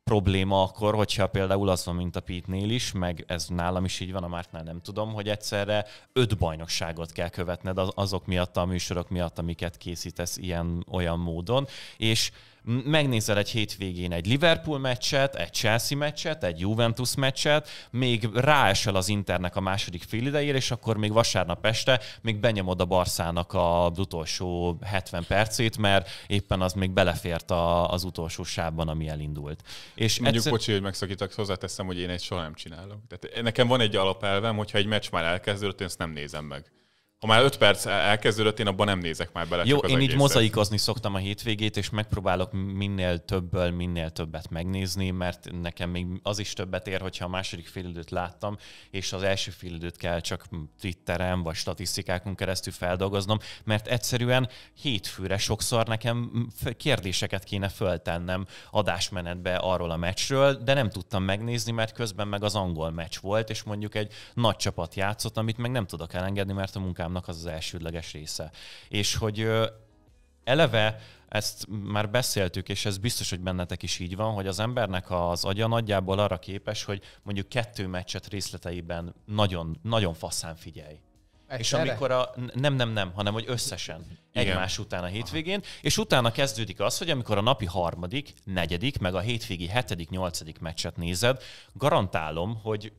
probléma akkor, hogyha például az van, mint a Pete-nél is, meg ez nálam is így van, a Mártnál nem tudom, hogy egyszerre öt bajnokságot kell követned azok miatt a műsorok miatt, amiket készítesz ilyen-olyan módon, és megnézel egy hétvégén egy Liverpool meccset, egy Chelsea meccset, egy Juventus meccset, még ráesel az Internek a második félidejére, és akkor még vasárnap este még benyomod a Barszának a utolsó 70 percét, mert éppen az még belefért a, az utolsó sávban, ami elindult. És Mondjuk, egyszer... bocsi, hogy megszakítok, hozzáteszem, hogy én egy soha nem csinálom. Tehát nekem van egy alapelvem, hogyha egy meccs már elkezdődött, én ezt nem nézem meg ha már 5 perc elkezdődött, én abban nem nézek már bele. Jó, én így mozaikozni szoktam a hétvégét, és megpróbálok minél többből, minél többet megnézni, mert nekem még az is többet ér, hogyha a második félidőt láttam, és az első félidőt kell csak Twitteren vagy statisztikákon keresztül feldolgoznom, mert egyszerűen hétfőre sokszor nekem kérdéseket kéne föltennem adásmenetbe arról a meccsről, de nem tudtam megnézni, mert közben meg az angol meccs volt, és mondjuk egy nagy csapat játszott, amit meg nem tudok elengedni, mert a munkám munkámnak az az elsődleges része. És hogy eleve ezt már beszéltük, és ez biztos, hogy bennetek is így van, hogy az embernek az agya nagyjából arra képes, hogy mondjuk kettő meccset részleteiben nagyon, nagyon faszán figyelj. Egy És amikor a... Nem, nem, nem, hanem hogy összesen. Igen. Egymás után a hétvégén. Aha. És utána kezdődik az, hogy amikor a napi harmadik, negyedik, meg a hétvégi hetedik, nyolcadik meccset nézed, garantálom, hogy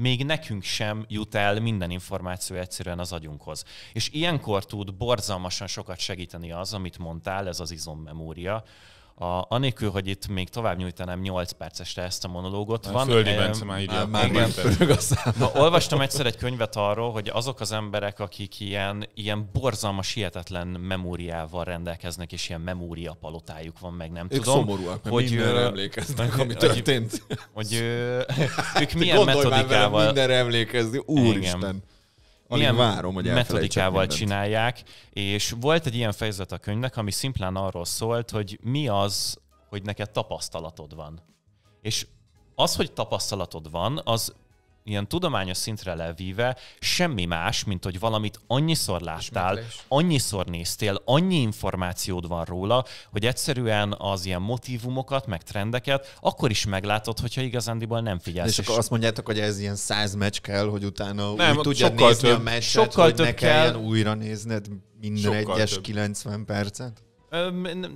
még nekünk sem jut el minden információ egyszerűen az agyunkhoz. És ilyenkor tud borzalmasan sokat segíteni az, amit mondtál, ez az izommemória, a, anélkül, hogy itt még tovább nyújtanám 8 percesre ezt a monológot. A van, Földi Bence már így Már igen, a Na, olvastam egyszer egy könyvet arról, hogy azok az emberek, akik ilyen, ilyen borzalmas, hihetetlen memóriával rendelkeznek, és ilyen memória palotájuk van, meg nem ők tudom. szomorúak, mert hogy mindenre emlékeznek, ami történt. Hogy, hogy hogy ők milyen Gondolj metodikával... Már mindenre emlékezni, úristen. Igen alig milyen várom, hogy metodikával csinálják, és volt egy ilyen fejezet a könyvnek, ami szimplán arról szólt, hogy mi az, hogy neked tapasztalatod van. És az, hogy tapasztalatod van, az ilyen tudományos szintre levíve semmi más, mint hogy valamit annyiszor láttál, annyiszor néztél, annyi információd van róla, hogy egyszerűen az ilyen motivumokat, meg trendeket akkor is meglátod, hogyha igazándiból nem figyelsz. De és akkor azt mondjátok, hogy ez ilyen száz meccs kell, hogy utána nem, úgy tudjad nézni több, a meccset, sokkal hogy ne kelljen kell. újra nézned minden sokkal egyes több. 90 percet?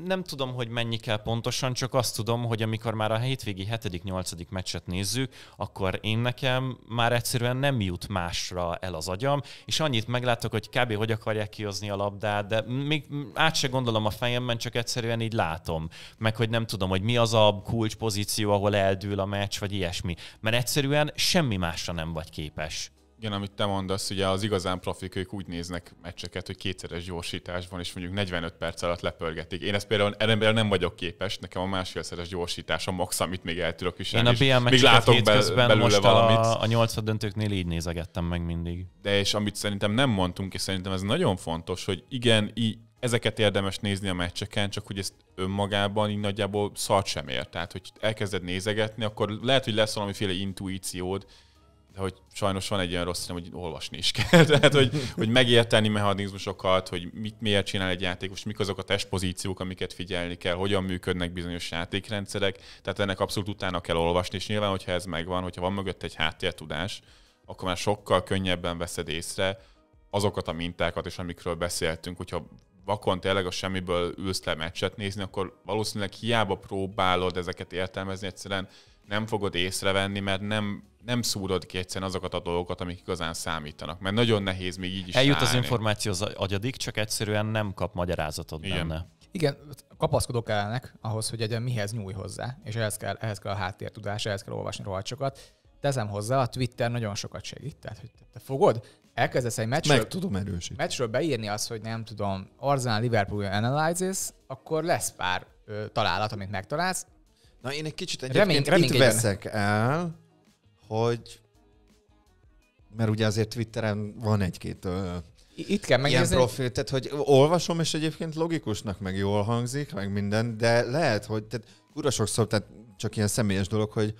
Nem tudom, hogy mennyi kell pontosan, csak azt tudom, hogy amikor már a hétvégi 7.-8. meccset nézzük, akkor én nekem már egyszerűen nem jut másra el az agyam, és annyit meglátok, hogy kb. hogy akarják kihozni a labdát, de még át se gondolom a fejemben, csak egyszerűen így látom. Meg hogy nem tudom, hogy mi az a kulcs pozíció, ahol eldől a meccs, vagy ilyesmi. Mert egyszerűen semmi másra nem vagy képes igen, amit te mondasz, ugye az igazán profik, ők úgy néznek meccseket, hogy kétszeres gyorsítás van, és mondjuk 45 perc alatt lepörgetik. Én ezt például erre nem vagyok képes, nekem a másfélszeres gyorsítás a max, amit még el tudok viselni. Én a BM még látok be, belőle most valamit. A, a nyolcad döntőknél így nézegettem meg mindig. De és amit szerintem nem mondtunk, és szerintem ez nagyon fontos, hogy igen, így, ezeket érdemes nézni a meccseken, csak hogy ezt önmagában így nagyjából szart sem ér. Tehát, hogy elkezded nézegetni, akkor lehet, hogy lesz valamiféle intuíciód, de hogy sajnos van egy ilyen rossz hogy olvasni is kell. Tehát, hogy, hogy megérteni mechanizmusokat, hogy mit, miért csinál egy játékos, mik azok a testpozíciók, amiket figyelni kell, hogyan működnek bizonyos játékrendszerek. Tehát ennek abszolút utána kell olvasni, és nyilván, hogyha ez megvan, hogyha van mögött egy háttértudás, akkor már sokkal könnyebben veszed észre azokat a mintákat, és amikről beszéltünk, hogyha vakon tényleg a semmiből ülsz le meccset nézni, akkor valószínűleg hiába próbálod ezeket értelmezni, egyszerűen nem fogod észrevenni, mert nem nem szúrod ki egyszerűen azokat a dolgokat, amik igazán számítanak, mert nagyon nehéz még így is Eljut állni. az információ az agyadik, csak egyszerűen nem kap magyarázatot Igen. benne. Igen, kapaszkodók ellenek ahhoz, hogy egyen mihez nyúj hozzá, és ehhez kell, ehhez kell a háttértudás, ehhez kell olvasni rohadt sokat. Tezem hozzá, a Twitter nagyon sokat segít. Tehát, hogy te fogod, elkezdesz egy meccsről, Meg tudom erősíteni. meccsről beírni azt, hogy nem tudom, Arsenal Liverpool Analysis, akkor lesz pár ö, találat, amit megtalálsz, Na én egy kicsit egyébként remény, remény itt veszek el, hogy mert ugye azért Twitteren van egy-két itt kell megnézni. Ilyen profil, tehát hogy olvasom, és egyébként logikusnak meg jól hangzik, meg minden, de lehet, hogy tehát kurva sokszor, tehát csak ilyen személyes dolog, hogy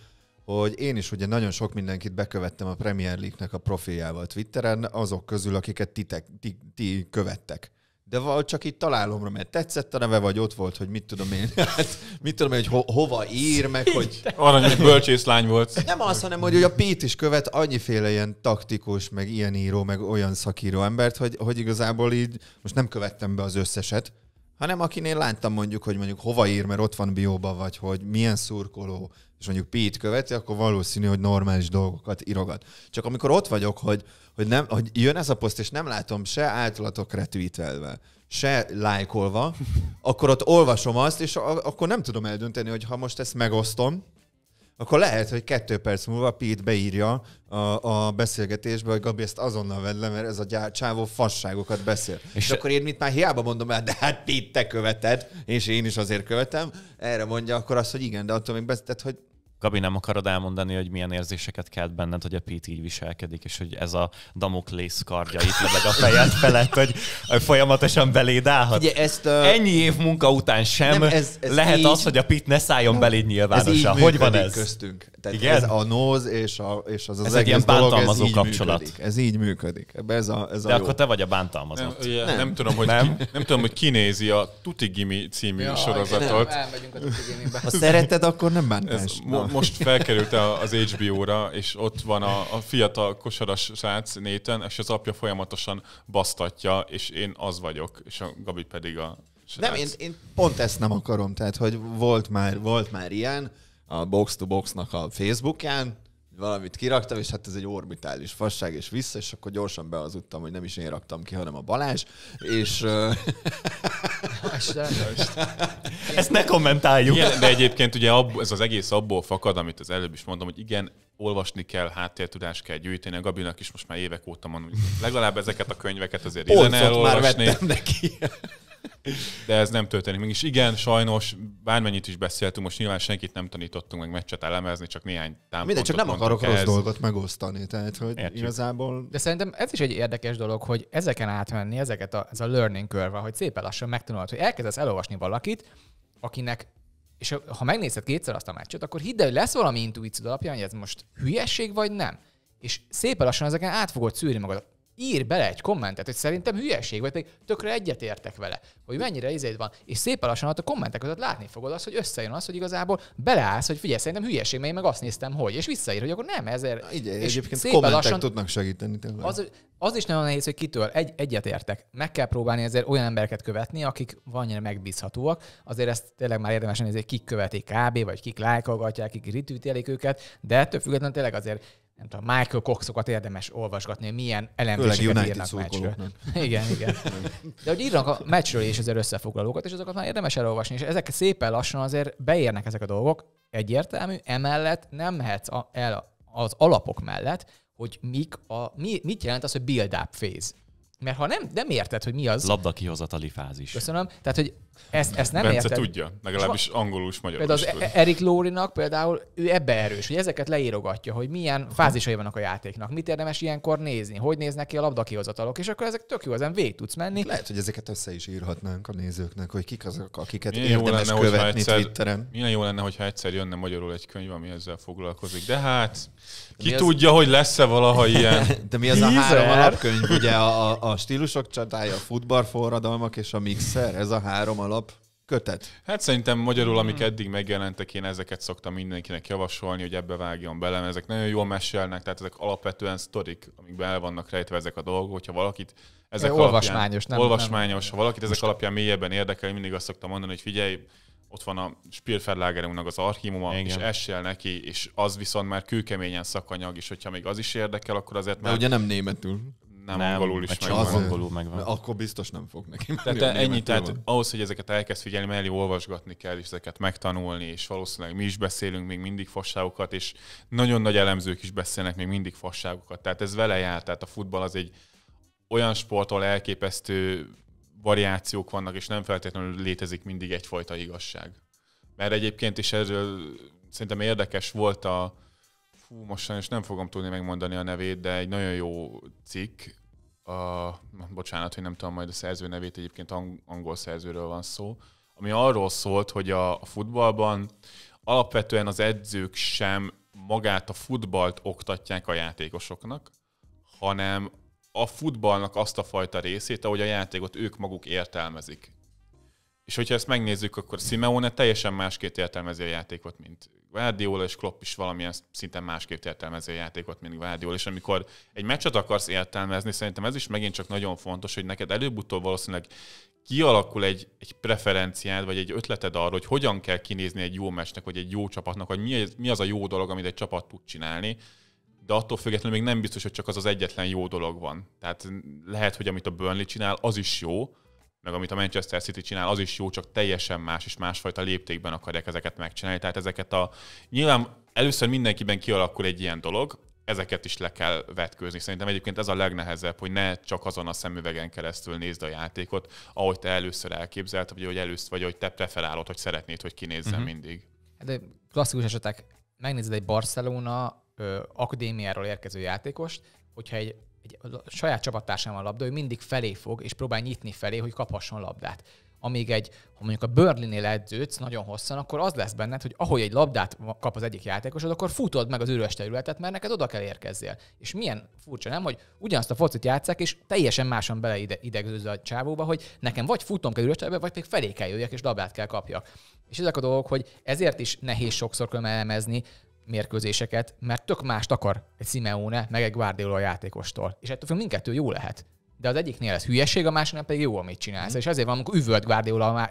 hogy én is ugye nagyon sok mindenkit bekövettem a Premier League-nek a profiljával Twitteren, azok közül, akiket ti, ti, ti követtek de valahogy csak itt találomra, mert tetszett a neve, vagy ott volt, hogy mit tudom én, hát, mit tudom én, hogy ho- hova ír, meg hogy... Aranyos bölcsészlány volt. Nem az, hanem hogy, hogy a Pét is követ annyiféle ilyen taktikus, meg ilyen író, meg olyan szakíró embert, hogy, hogy igazából így most nem követtem be az összeset, hanem akinél láttam mondjuk, hogy mondjuk hova ír, mert ott van bióba, vagy hogy milyen szurkoló, és mondjuk Pete követi, akkor valószínű, hogy normális dolgokat irogat. Csak amikor ott vagyok, hogy, hogy, nem, hogy jön ez a poszt, és nem látom se általatok retweetelve, se lájkolva, akkor ott olvasom azt, és a, akkor nem tudom eldönteni, hogy ha most ezt megosztom, akkor lehet, hogy kettő perc múlva Pete beírja a, a beszélgetésbe, hogy Gabi ezt azonnal vedd le, mert ez a gyár, csávó fasságokat beszél. És, és akkor én mit már hiába mondom el, de hát Pete, te követed, és én is azért követem. Erre mondja akkor azt, hogy igen, de attól még beszélt, hogy Gabi, nem akarod elmondani, hogy milyen érzéseket kelt benned, hogy a Pete így viselkedik, és hogy ez a Damoklész kardja itt meg a fejed felett, hogy folyamatosan beléd állhat? Ugye, ezt, a... Ennyi év munka után sem nem, ez, ez lehet így... az, hogy a Pete ne szálljon beléd nyilvánosan. Ez így hogy van ez? köztünk. Tehát Igen? ez a nóz és, a, és az, az ez egész egy ilyen bántalmazó dolog, ez kapcsolat. működik, ez így működik. Ebbe ez a, ez a De jó. akkor te vagy a bántalmazott. Nem, ugye, nem. nem tudom, hogy nem? Ki, nem tudom, hogy nézi a Tuti Gimi című ja, sorozatot. Nem, a Tuti Ha szereted, akkor nem bántás. Ez mo- most felkerült az HBO-ra, és ott van a, a fiatal kosaras srác Nathan, és az apja folyamatosan basztatja, és én az vagyok, és a Gabi pedig a srác. Nem, én, én pont ezt nem akarom, tehát hogy volt már, volt már ilyen, a Box to Boxnak a Facebookján, valamit kiraktam, és hát ez egy orbitális fasság, és vissza, és akkor gyorsan beazudtam, hogy nem is én raktam ki, hanem a Balázs, és... Ezt ne kommentáljuk! Igen, de egyébként ugye ab, ez az egész abból fakad, amit az előbb is mondom, hogy igen, olvasni kell, háttértudás kell gyűjteni. A Gabinak is most már évek óta mondom, legalább ezeket a könyveket azért izen elolvasni. már vettem neki. De ez nem történik mégis igen, sajnos, bármennyit is beszéltünk, most nyilván senkit nem tanítottunk meg meccset elemezni, csak néhány támadó. Minden, csak nem akarok rossz ez. dolgot megosztani. Tehát, hogy Értjük. igazából... De szerintem ez is egy érdekes dolog, hogy ezeken átmenni, ezeket a, ez a learning curve, hogy szépen lassan megtanulod, hogy elkezdesz elolvasni valakit, akinek és ha megnézed kétszer azt a meccset, akkor hidd el, hogy lesz valami intuíció alapján, hogy ez most hülyesség vagy nem. És szépen lassan ezeken át fogod szűrni magad ír bele egy kommentet, hogy szerintem hülyeség, vagy pedig tökre egyetértek vele, hogy mennyire izéd van. És szépen lassan ott a kommentek között látni fogod azt, hogy összejön az, hogy igazából beleállsz, hogy figyelj, szerintem hülyeség, mert én meg azt néztem, hogy, és visszaír, hogy akkor nem, ezért. Igen, és egyébként szépen kommentek lassan, tudnak segíteni. Az, az is nagyon nehéz, hogy kitől egy, egyetértek. Meg kell próbálni ezért olyan embereket követni, akik annyira megbízhatóak. Azért ezt tényleg már érdemes nézni, hogy kik követik kb, vagy kik lájkolgatják, kik ritűtélik őket, de ettől függetlenül tényleg azért nem tudom, Michael Coxokat érdemes olvasgatni, hogy milyen elemzéseket írnak meccsről. Igen, igen. De hogy írnak a meccsről és azért összefoglalókat, és azokat már érdemes elolvasni, és ezek szépen lassan azért beérnek ezek a dolgok, egyértelmű, emellett nem mehetsz el az alapok mellett, hogy mik a, mi, mit jelent az, hogy build-up phase. Mert ha nem, nem érted, hogy mi az... Labda kihozatali fázis. Köszönöm. Tehát, hogy ezt, ezt nem Bence érted. tudja, legalábbis angolus, magyarul Például az e- Erik Lórinak például ő ebbe erős, hogy ezeket leírogatja, hogy milyen fázisai vannak a játéknak, mit érdemes ilyenkor nézni, hogy néznek ki a labdakihozatalok, és akkor ezek tök jó, ezen végig tudsz menni. Lehet, hogy ezeket össze is írhatnánk a nézőknek, hogy kik azok, akiket milyen érdemes jó lenne, követni egyszer, Twitteren. Milyen jó lenne, hogyha egyszer jönne magyarul egy könyv, ami ezzel foglalkozik. De hát, ki De tudja, az... hogy lesz-e valaha ilyen. De mi az Hízer? a három alapkönyv, ugye a, a a stílusok csatája, a forradalmak és a mixer, ez a három alap kötet? Hát szerintem magyarul, amik eddig megjelentek, én ezeket szoktam mindenkinek javasolni, hogy ebbe vágjon bele, ezek nagyon jól mesélnek, tehát ezek alapvetően sztorik, amikben el vannak rejtve ezek a dolgok, hogyha valakit ezek olvasmányos, alapján, olvasmányos, nem, olvasmányos, nem, ha valakit ezek alapján mélyebben érdekel, mindig azt szoktam mondani, hogy figyelj, ott van a Spielverlagerunknak az archívuma, Igen. és essél neki, és az viszont már kőkeményen szakanyag, és hogyha még az is érdekel, akkor azért már... De ugye nem németül. Nem, nem angolul is megvan. Az angolul megvan. Mert akkor biztos nem fog neki menni. Tehát ennyi, tehát van. ahhoz, hogy ezeket elkezd figyelni, mellé olvasgatni kell, és ezeket megtanulni, és valószínűleg mi is beszélünk még mindig fasságokat, és nagyon nagy elemzők is beszélnek még mindig fasságokat. Tehát ez vele jár, tehát a futball az egy olyan sportol elképesztő variációk vannak, és nem feltétlenül létezik mindig egyfajta igazság. Mert egyébként is erről szerintem érdekes volt a, fú, most sajnos nem fogom tudni megmondani a nevét, de egy nagyon jó cikk, a, bocsánat, hogy nem tudom majd a szerző nevét, egyébként angol szerzőről van szó, ami arról szólt, hogy a, a futballban alapvetően az edzők sem magát a futballt oktatják a játékosoknak, hanem a futballnak azt a fajta részét, ahogy a játékot ők maguk értelmezik. És hogyha ezt megnézzük, akkor Simeone teljesen másképp értelmezi a játékot, mint Guardiola, és Klopp is valamilyen szinten másképp értelmezi a játékot, mint Guardiola. És amikor egy meccset akarsz értelmezni, szerintem ez is megint csak nagyon fontos, hogy neked előbb-utóbb valószínűleg kialakul egy, egy preferenciád, vagy egy ötleted arra, hogy hogyan kell kinézni egy jó meccsnek, vagy egy jó csapatnak, vagy mi az, mi az a jó dolog, amit egy csapat tud csinálni, de attól függetlenül még nem biztos, hogy csak az az egyetlen jó dolog van. Tehát lehet, hogy amit a Burnley csinál, az is jó, meg amit a Manchester City csinál, az is jó, csak teljesen más és másfajta léptékben akarják ezeket megcsinálni. Tehát ezeket a... Nyilván először mindenkiben kialakul egy ilyen dolog, ezeket is le kell vetkőzni. Szerintem egyébként ez a legnehezebb, hogy ne csak azon a szemüvegen keresztül nézd a játékot, ahogy te először elképzelt, vagy hogy először, vagy hogy te preferálod, hogy szeretnéd, hogy kinézzen uh-huh. mindig. De hát klasszikus esetek, megnézed egy Barcelona ö, akadémiáról érkező játékost, hogyha egy egy saját csapattársán van labda, ő mindig felé fog, és próbál nyitni felé, hogy kaphasson labdát. Amíg egy, ha mondjuk a burnley edződsz nagyon hosszan, akkor az lesz benned, hogy ahogy egy labdát kap az egyik játékosod, akkor futod meg az üres területet, mert neked oda kell érkezzél. És milyen furcsa, nem, hogy ugyanazt a focit játszák, és teljesen máson bele ide, a csávóba, hogy nekem vagy futom kell üres területbe, vagy pedig felé kell jöjjek, és labdát kell kapjak. És ezek a dolgok, hogy ezért is nehéz sokszor elemezni, mérkőzéseket, mert tök mást akar egy Simeone, meg egy Guardiola játékostól. És ettől függ mindkettő jó lehet. De az egyiknél ez hülyeség, a másiknál pedig jó, amit csinálsz. Mm. És ezért van, amikor üvölt Guardiola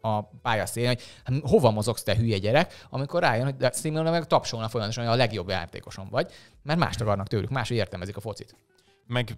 a pályaszélén, hogy hát hova mozogsz te hülye gyerek, amikor rájön, hogy Simeone meg tapsolna folyamatosan, hogy a legjobb játékosom vagy, mert mást akarnak tőlük, más értelmezik a focit. Meg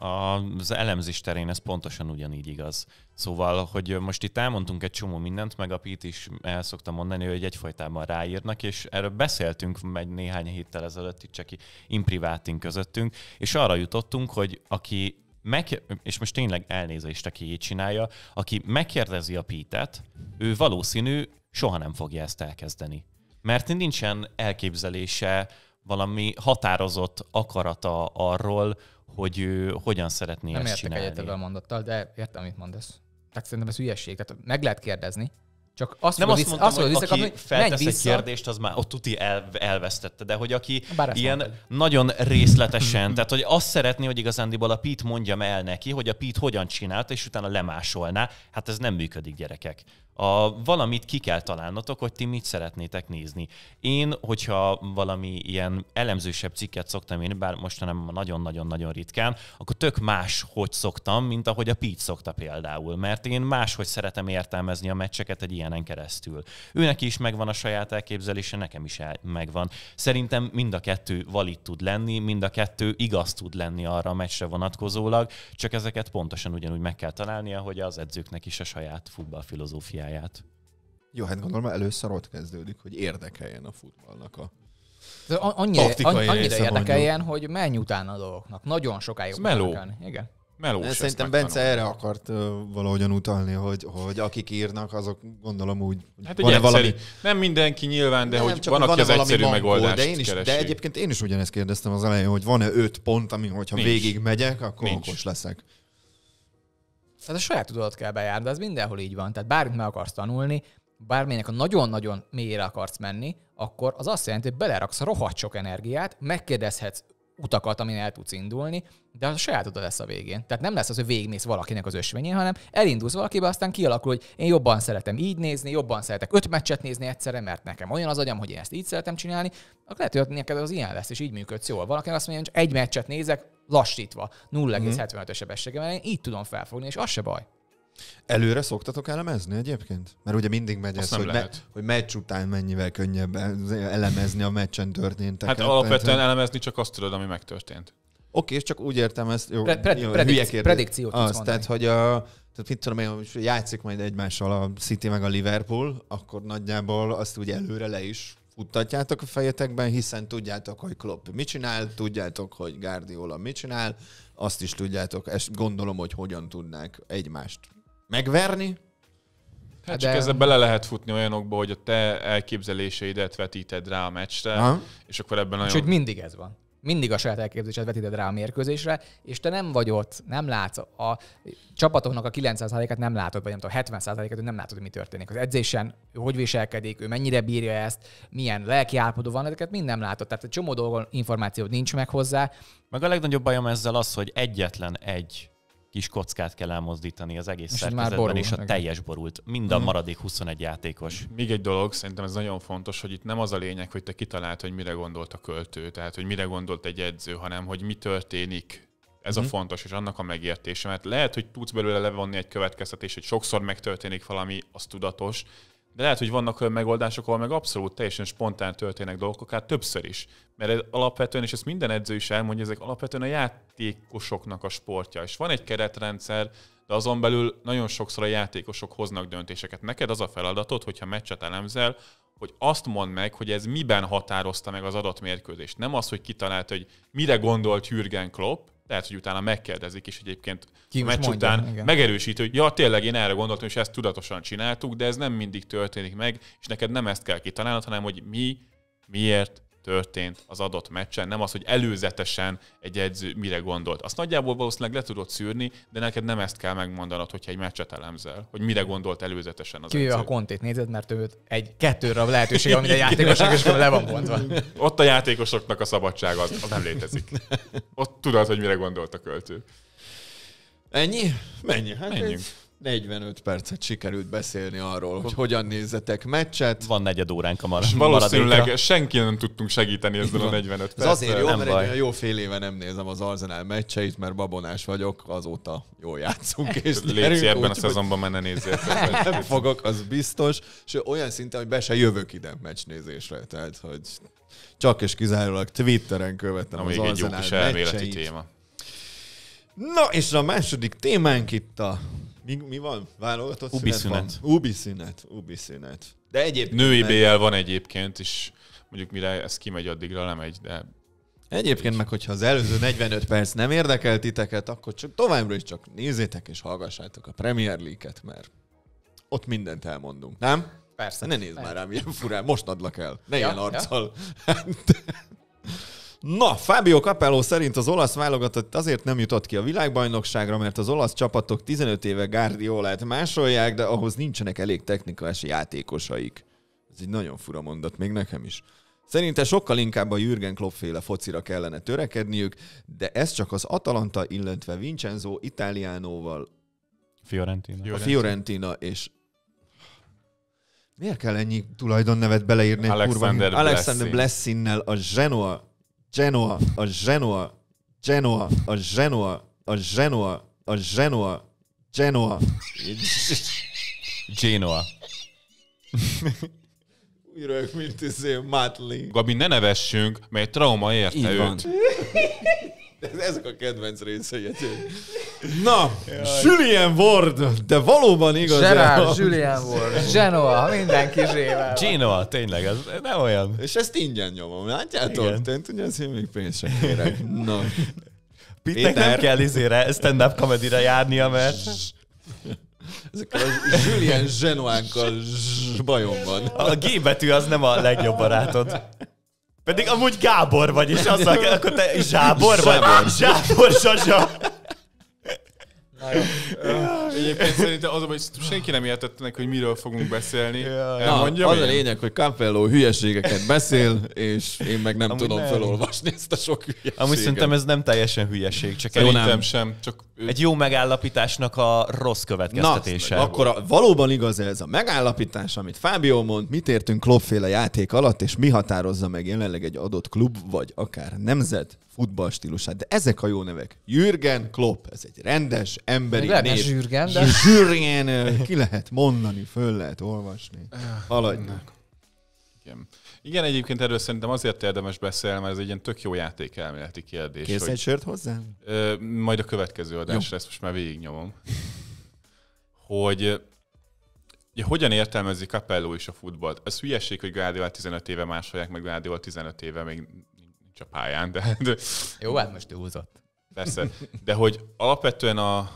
az elemzés terén ez pontosan ugyanígy igaz. Szóval, hogy most itt elmondtunk egy csomó mindent, meg a Pete is el szoktam mondani, hogy egyfajtában ráírnak, és erről beszéltünk meg néhány héttel ezelőtt itt csak imprivátin közöttünk, és arra jutottunk, hogy aki meg, és most tényleg elnézést, aki így csinálja, aki megkérdezi a Pítet, ő valószínű soha nem fogja ezt elkezdeni. Mert nincsen elképzelése, valami határozott akarata arról, hogy ő hogyan szeretné Nem ezt csinálni. Nem értek a mondattal, de értem, amit mondasz. Tehát szerintem ez hülyeség. Tehát meg lehet kérdezni, csak azt nem azt mondtam, vissza, hogy azt aki feltesz egy kérdést, az már ott tuti el, elvesztette, de hogy aki Bár ilyen mondtad. nagyon részletesen, tehát hogy azt szeretné, hogy igazándiból a Pete mondjam el neki, hogy a Pete hogyan csinálta, és utána lemásolná, hát ez nem működik, gyerekek a, valamit ki kell találnotok, hogy ti mit szeretnétek nézni. Én, hogyha valami ilyen elemzősebb cikket szoktam én, bár mostanában nagyon-nagyon-nagyon ritkán, akkor tök más, hogy szoktam, mint ahogy a Pete szokta például, mert én máshogy szeretem értelmezni a meccseket egy ilyenen keresztül. Őnek is megvan a saját elképzelése, nekem is el, megvan. Szerintem mind a kettő valid tud lenni, mind a kettő igaz tud lenni arra a meccsre vonatkozólag, csak ezeket pontosan ugyanúgy meg kell találnia, hogy az edzőknek is a saját futballfilozófiája stratégiáját. Jó, hát gondolom először ott kezdődik, hogy érdekeljen a futballnak a Annyira, annyira érdekeljen, mondjuk. hogy menj utána a dolgoknak. Nagyon sokáig Meló. Igen. Melós De Szerintem Bence erre akart uh, valahogyan utalni, hogy, hogy akik írnak, azok gondolom úgy, hát van valami... Nem mindenki nyilván, de nem, hogy van, aki az egyszerű mankó, megoldást de, én is, keresi. de egyébként én is ugyanezt kérdeztem az elején, hogy van-e öt pont, ami hogyha Nincs. végig megyek, akkor Nincs. okos leszek. Tehát szóval a saját tudatot kell bejárni, de ez mindenhol így van. Tehát bármit meg akarsz tanulni, bármilyenek a nagyon-nagyon mélyre akarsz menni, akkor az azt jelenti, hogy beleraksz rohadt sok energiát, megkérdezhetsz utakat, amin el tudsz indulni, de a sajátod lesz a végén. Tehát nem lesz az, hogy végmész valakinek az ösvényén, hanem elindulsz valakibe, aztán kialakul, hogy én jobban szeretem így nézni, jobban szeretek öt meccset nézni egyszerre, mert nekem olyan az agyam, hogy én ezt így szeretem csinálni, akkor lehet, hogy neked az ilyen lesz, és így működsz jól. Valaki azt mondja, hogy egy meccset nézek, lassítva, 0,75-es mhm. sebessége, mert én így tudom felfogni, és az se baj. Előre szoktatok elemezni egyébként? Mert ugye mindig megy ez, hogy, me- hogy meccs után mennyivel könnyebb elemezni a meccsen történteket. Hát alapvetően tehát... elemezni csak azt tudod, ami megtörtént. Oké, és csak úgy értem ezt, jó, Pre- predi- jó predic- predikciót azt, tehát, hogy a, tehát mit tudom én, hogy játszik majd egymással a City meg a Liverpool, akkor nagyjából azt úgy előre le is futtatjátok a fejetekben, hiszen tudjátok, hogy Klopp mit csinál, tudjátok, hogy Guardiola mit csinál, azt is tudjátok, és gondolom, hogy hogyan tudnák egymást megverni. Hát de... csak ezzel bele lehet futni olyanokba, hogy a te elképzeléseidet vetíted rá a meccsre, Aha. és akkor ebben nagyon... hogy mindig ez van mindig a saját elképzelésed vetíted rá a mérkőzésre, és te nem vagy ott, nem látsz a csapatoknak a 90%-át nem látod, vagy nem tudom, 70%-át nem látod, hogy mi történik. Az edzésen ő hogy viselkedik, ő mennyire bírja ezt, milyen lelki állapotú van, ezeket mind nem látod. Tehát egy csomó dolgon információt nincs meg hozzá. Meg a legnagyobb bajom ezzel az, hogy egyetlen egy kis kockát kell elmozdítani az egész és szerkezetben, már borul, és a meg. teljes borult. Mind a mhm. maradék 21 játékos. Még egy dolog, szerintem ez nagyon fontos, hogy itt nem az a lényeg, hogy te kitalált, hogy mire gondolt a költő, tehát hogy mire gondolt egy edző, hanem hogy mi történik ez mm. a mhm. fontos, és annak a megértése, mert lehet, hogy tudsz belőle levonni egy következtetés, hogy sokszor megtörténik valami, az tudatos, de lehet, hogy vannak olyan megoldások, ahol meg abszolút teljesen spontán történnek dolgok, hát többször is. Mert ez alapvetően, és ezt minden edző is elmondja, ezek alapvetően a játékosoknak a sportja. És van egy keretrendszer, de azon belül nagyon sokszor a játékosok hoznak döntéseket. Neked az a feladatod, hogyha meccset elemzel, hogy azt mondd meg, hogy ez miben határozta meg az adott mérkőzést. Nem az, hogy kitalált, hogy mire gondolt Jürgen Klopp, lehet, hogy utána megkérdezik, és egyébként Ki a meccs mondja, után igen. megerősítő, hogy ja, tényleg én erre gondoltam, és ezt tudatosan csináltuk, de ez nem mindig történik meg, és neked nem ezt kell kitalálnod, hanem hogy mi, miért, történt az adott meccsen, nem az, hogy előzetesen egy edző mire gondolt. Azt nagyjából valószínűleg le tudod szűrni, de neked nem ezt kell megmondanod, hogyha egy meccset elemzel, hogy mire gondolt előzetesen az Kívül edző. a kontét nézed, mert őt egy kettőre lehetőség, amit a játékosnak is le van mondva. Ott a játékosoknak a szabadság az, az nem létezik. Ott tudod, hogy mire gondolt a költő. Ennyi? Mennyi? Hát Menjünk. Ez 45 percet sikerült beszélni arról, hogy hogyan nézzetek meccset. Van negyed óránk a mar- Valószínűleg maradékra. senki nem tudtunk segíteni ezzel a 45 percet. Ez azért jó, nem mert egy jó fél éve nem nézem az Arsenal meccseit, mert babonás vagyok, azóta jól játszunk. És Légy ebben a szezonban menne nézzél. nem fogok, az biztos. És olyan szinten, hogy be se jövök ide meccsnézésre. Tehát, hogy csak és kizárólag Twitteren követem Amíg az még egy jó kis elméleti téma. Na, és a második témánk itt a mi, mi van? Válogatott Ubi szünet? szünet. Ubi szünet. Ubi szünet. De egyébként... Női BL van egyébként, és mondjuk mire ez kimegy, addigra nem egy, de... Egyébként meg, hogyha az előző 45 perc nem érdekel titeket, akkor csak továbbra is csak nézzétek és hallgassátok a Premier League-et, mert ott mindent elmondunk, nem? Persze. Ne nézd Persze. már rám ilyen furán, most adlak el. Ne ja, ilyen arccal. Ja. Na, Fábio Capello szerint az olasz válogatott azért nem jutott ki a világbajnokságra, mert az olasz csapatok 15 éve Guardiolát másolják, de ahhoz nincsenek elég technikás játékosaik. Ez egy nagyon fura mondat, még nekem is. Szerinte sokkal inkább a Jürgen Klopp féle focira kellene törekedniük, de ez csak az Atalanta, illetve Vincenzo Italianoval, Fiorentina. Fiorentina. A Fiorentina és Miért kell ennyi tulajdonnevet beleírni? Alexander, kurva, Alexander Blessinnel a Genoa Genoa, a Genoa, Genoa, a Genoa, a Genoa, a Genoa, Genoa. Genoa. Újra, mint izé, Mátli. Gabi, ne nevessünk, mert trauma érte Így őt. Van. Ezek a kedvenc részei. Hát Na, Jaj. Julien Ward, de valóban igaz. Gerard, Julien Ward, Genoa, mindenki zsével. Genoa, tényleg, ez nem olyan. És ezt ingyen nyomom, látjátok? Igen. Tehát ugye ezért még pénzt sem kérek. Na. én nem kell izére stand-up comedy járnia, mert... ezek a Julien Genoánkkal bajom van. A G betű az nem a legjobb barátod. Pedig amúgy Gábor vagy, és azt akkor te Zsábor vagy? Zsábor Zsazsa. Ja, Egyébként szerintem az, hogy senki nem értette neki, hogy miről fogunk beszélni. Ja, Na, az a lényeg, hogy Campello hülyeségeket beszél, és én meg nem Amúgy tudom nem. felolvasni ezt a sok hülyeséget. Amúgy szerintem ez nem teljesen hülyeség, csak szerintem nem. sem. Csak ő... Egy jó megállapításnak a rossz következtetése. Na, akkor a, valóban igaz ez a megállapítás, amit Fábio mond, mit értünk klubféle játék alatt, és mi határozza meg jelenleg egy adott klub, vagy akár nemzet futballstílusát. De ezek a jó nevek. Jürgen Klopp, ez egy rendes, emberi Lehetne nép. Zsürgen, de... Zsürgen, ki lehet mondani, föl lehet olvasni. Haladjunk. Igen. Igen, egyébként erről szerintem azért érdemes beszélni, mert ez egy ilyen tök jó játék elméleti kérdés. Kész egy sört hozzá? majd a következő adás lesz, most már végignyomom. hogy ugye, hogyan értelmezi Capello is a futballt? Ez hülyeség, hogy Guardiola 15 éve másolják, meg Guardiola 15 éve még nincs a pályán, de... de... Jó, hát most túlzott. Persze, de hogy alapvetően a,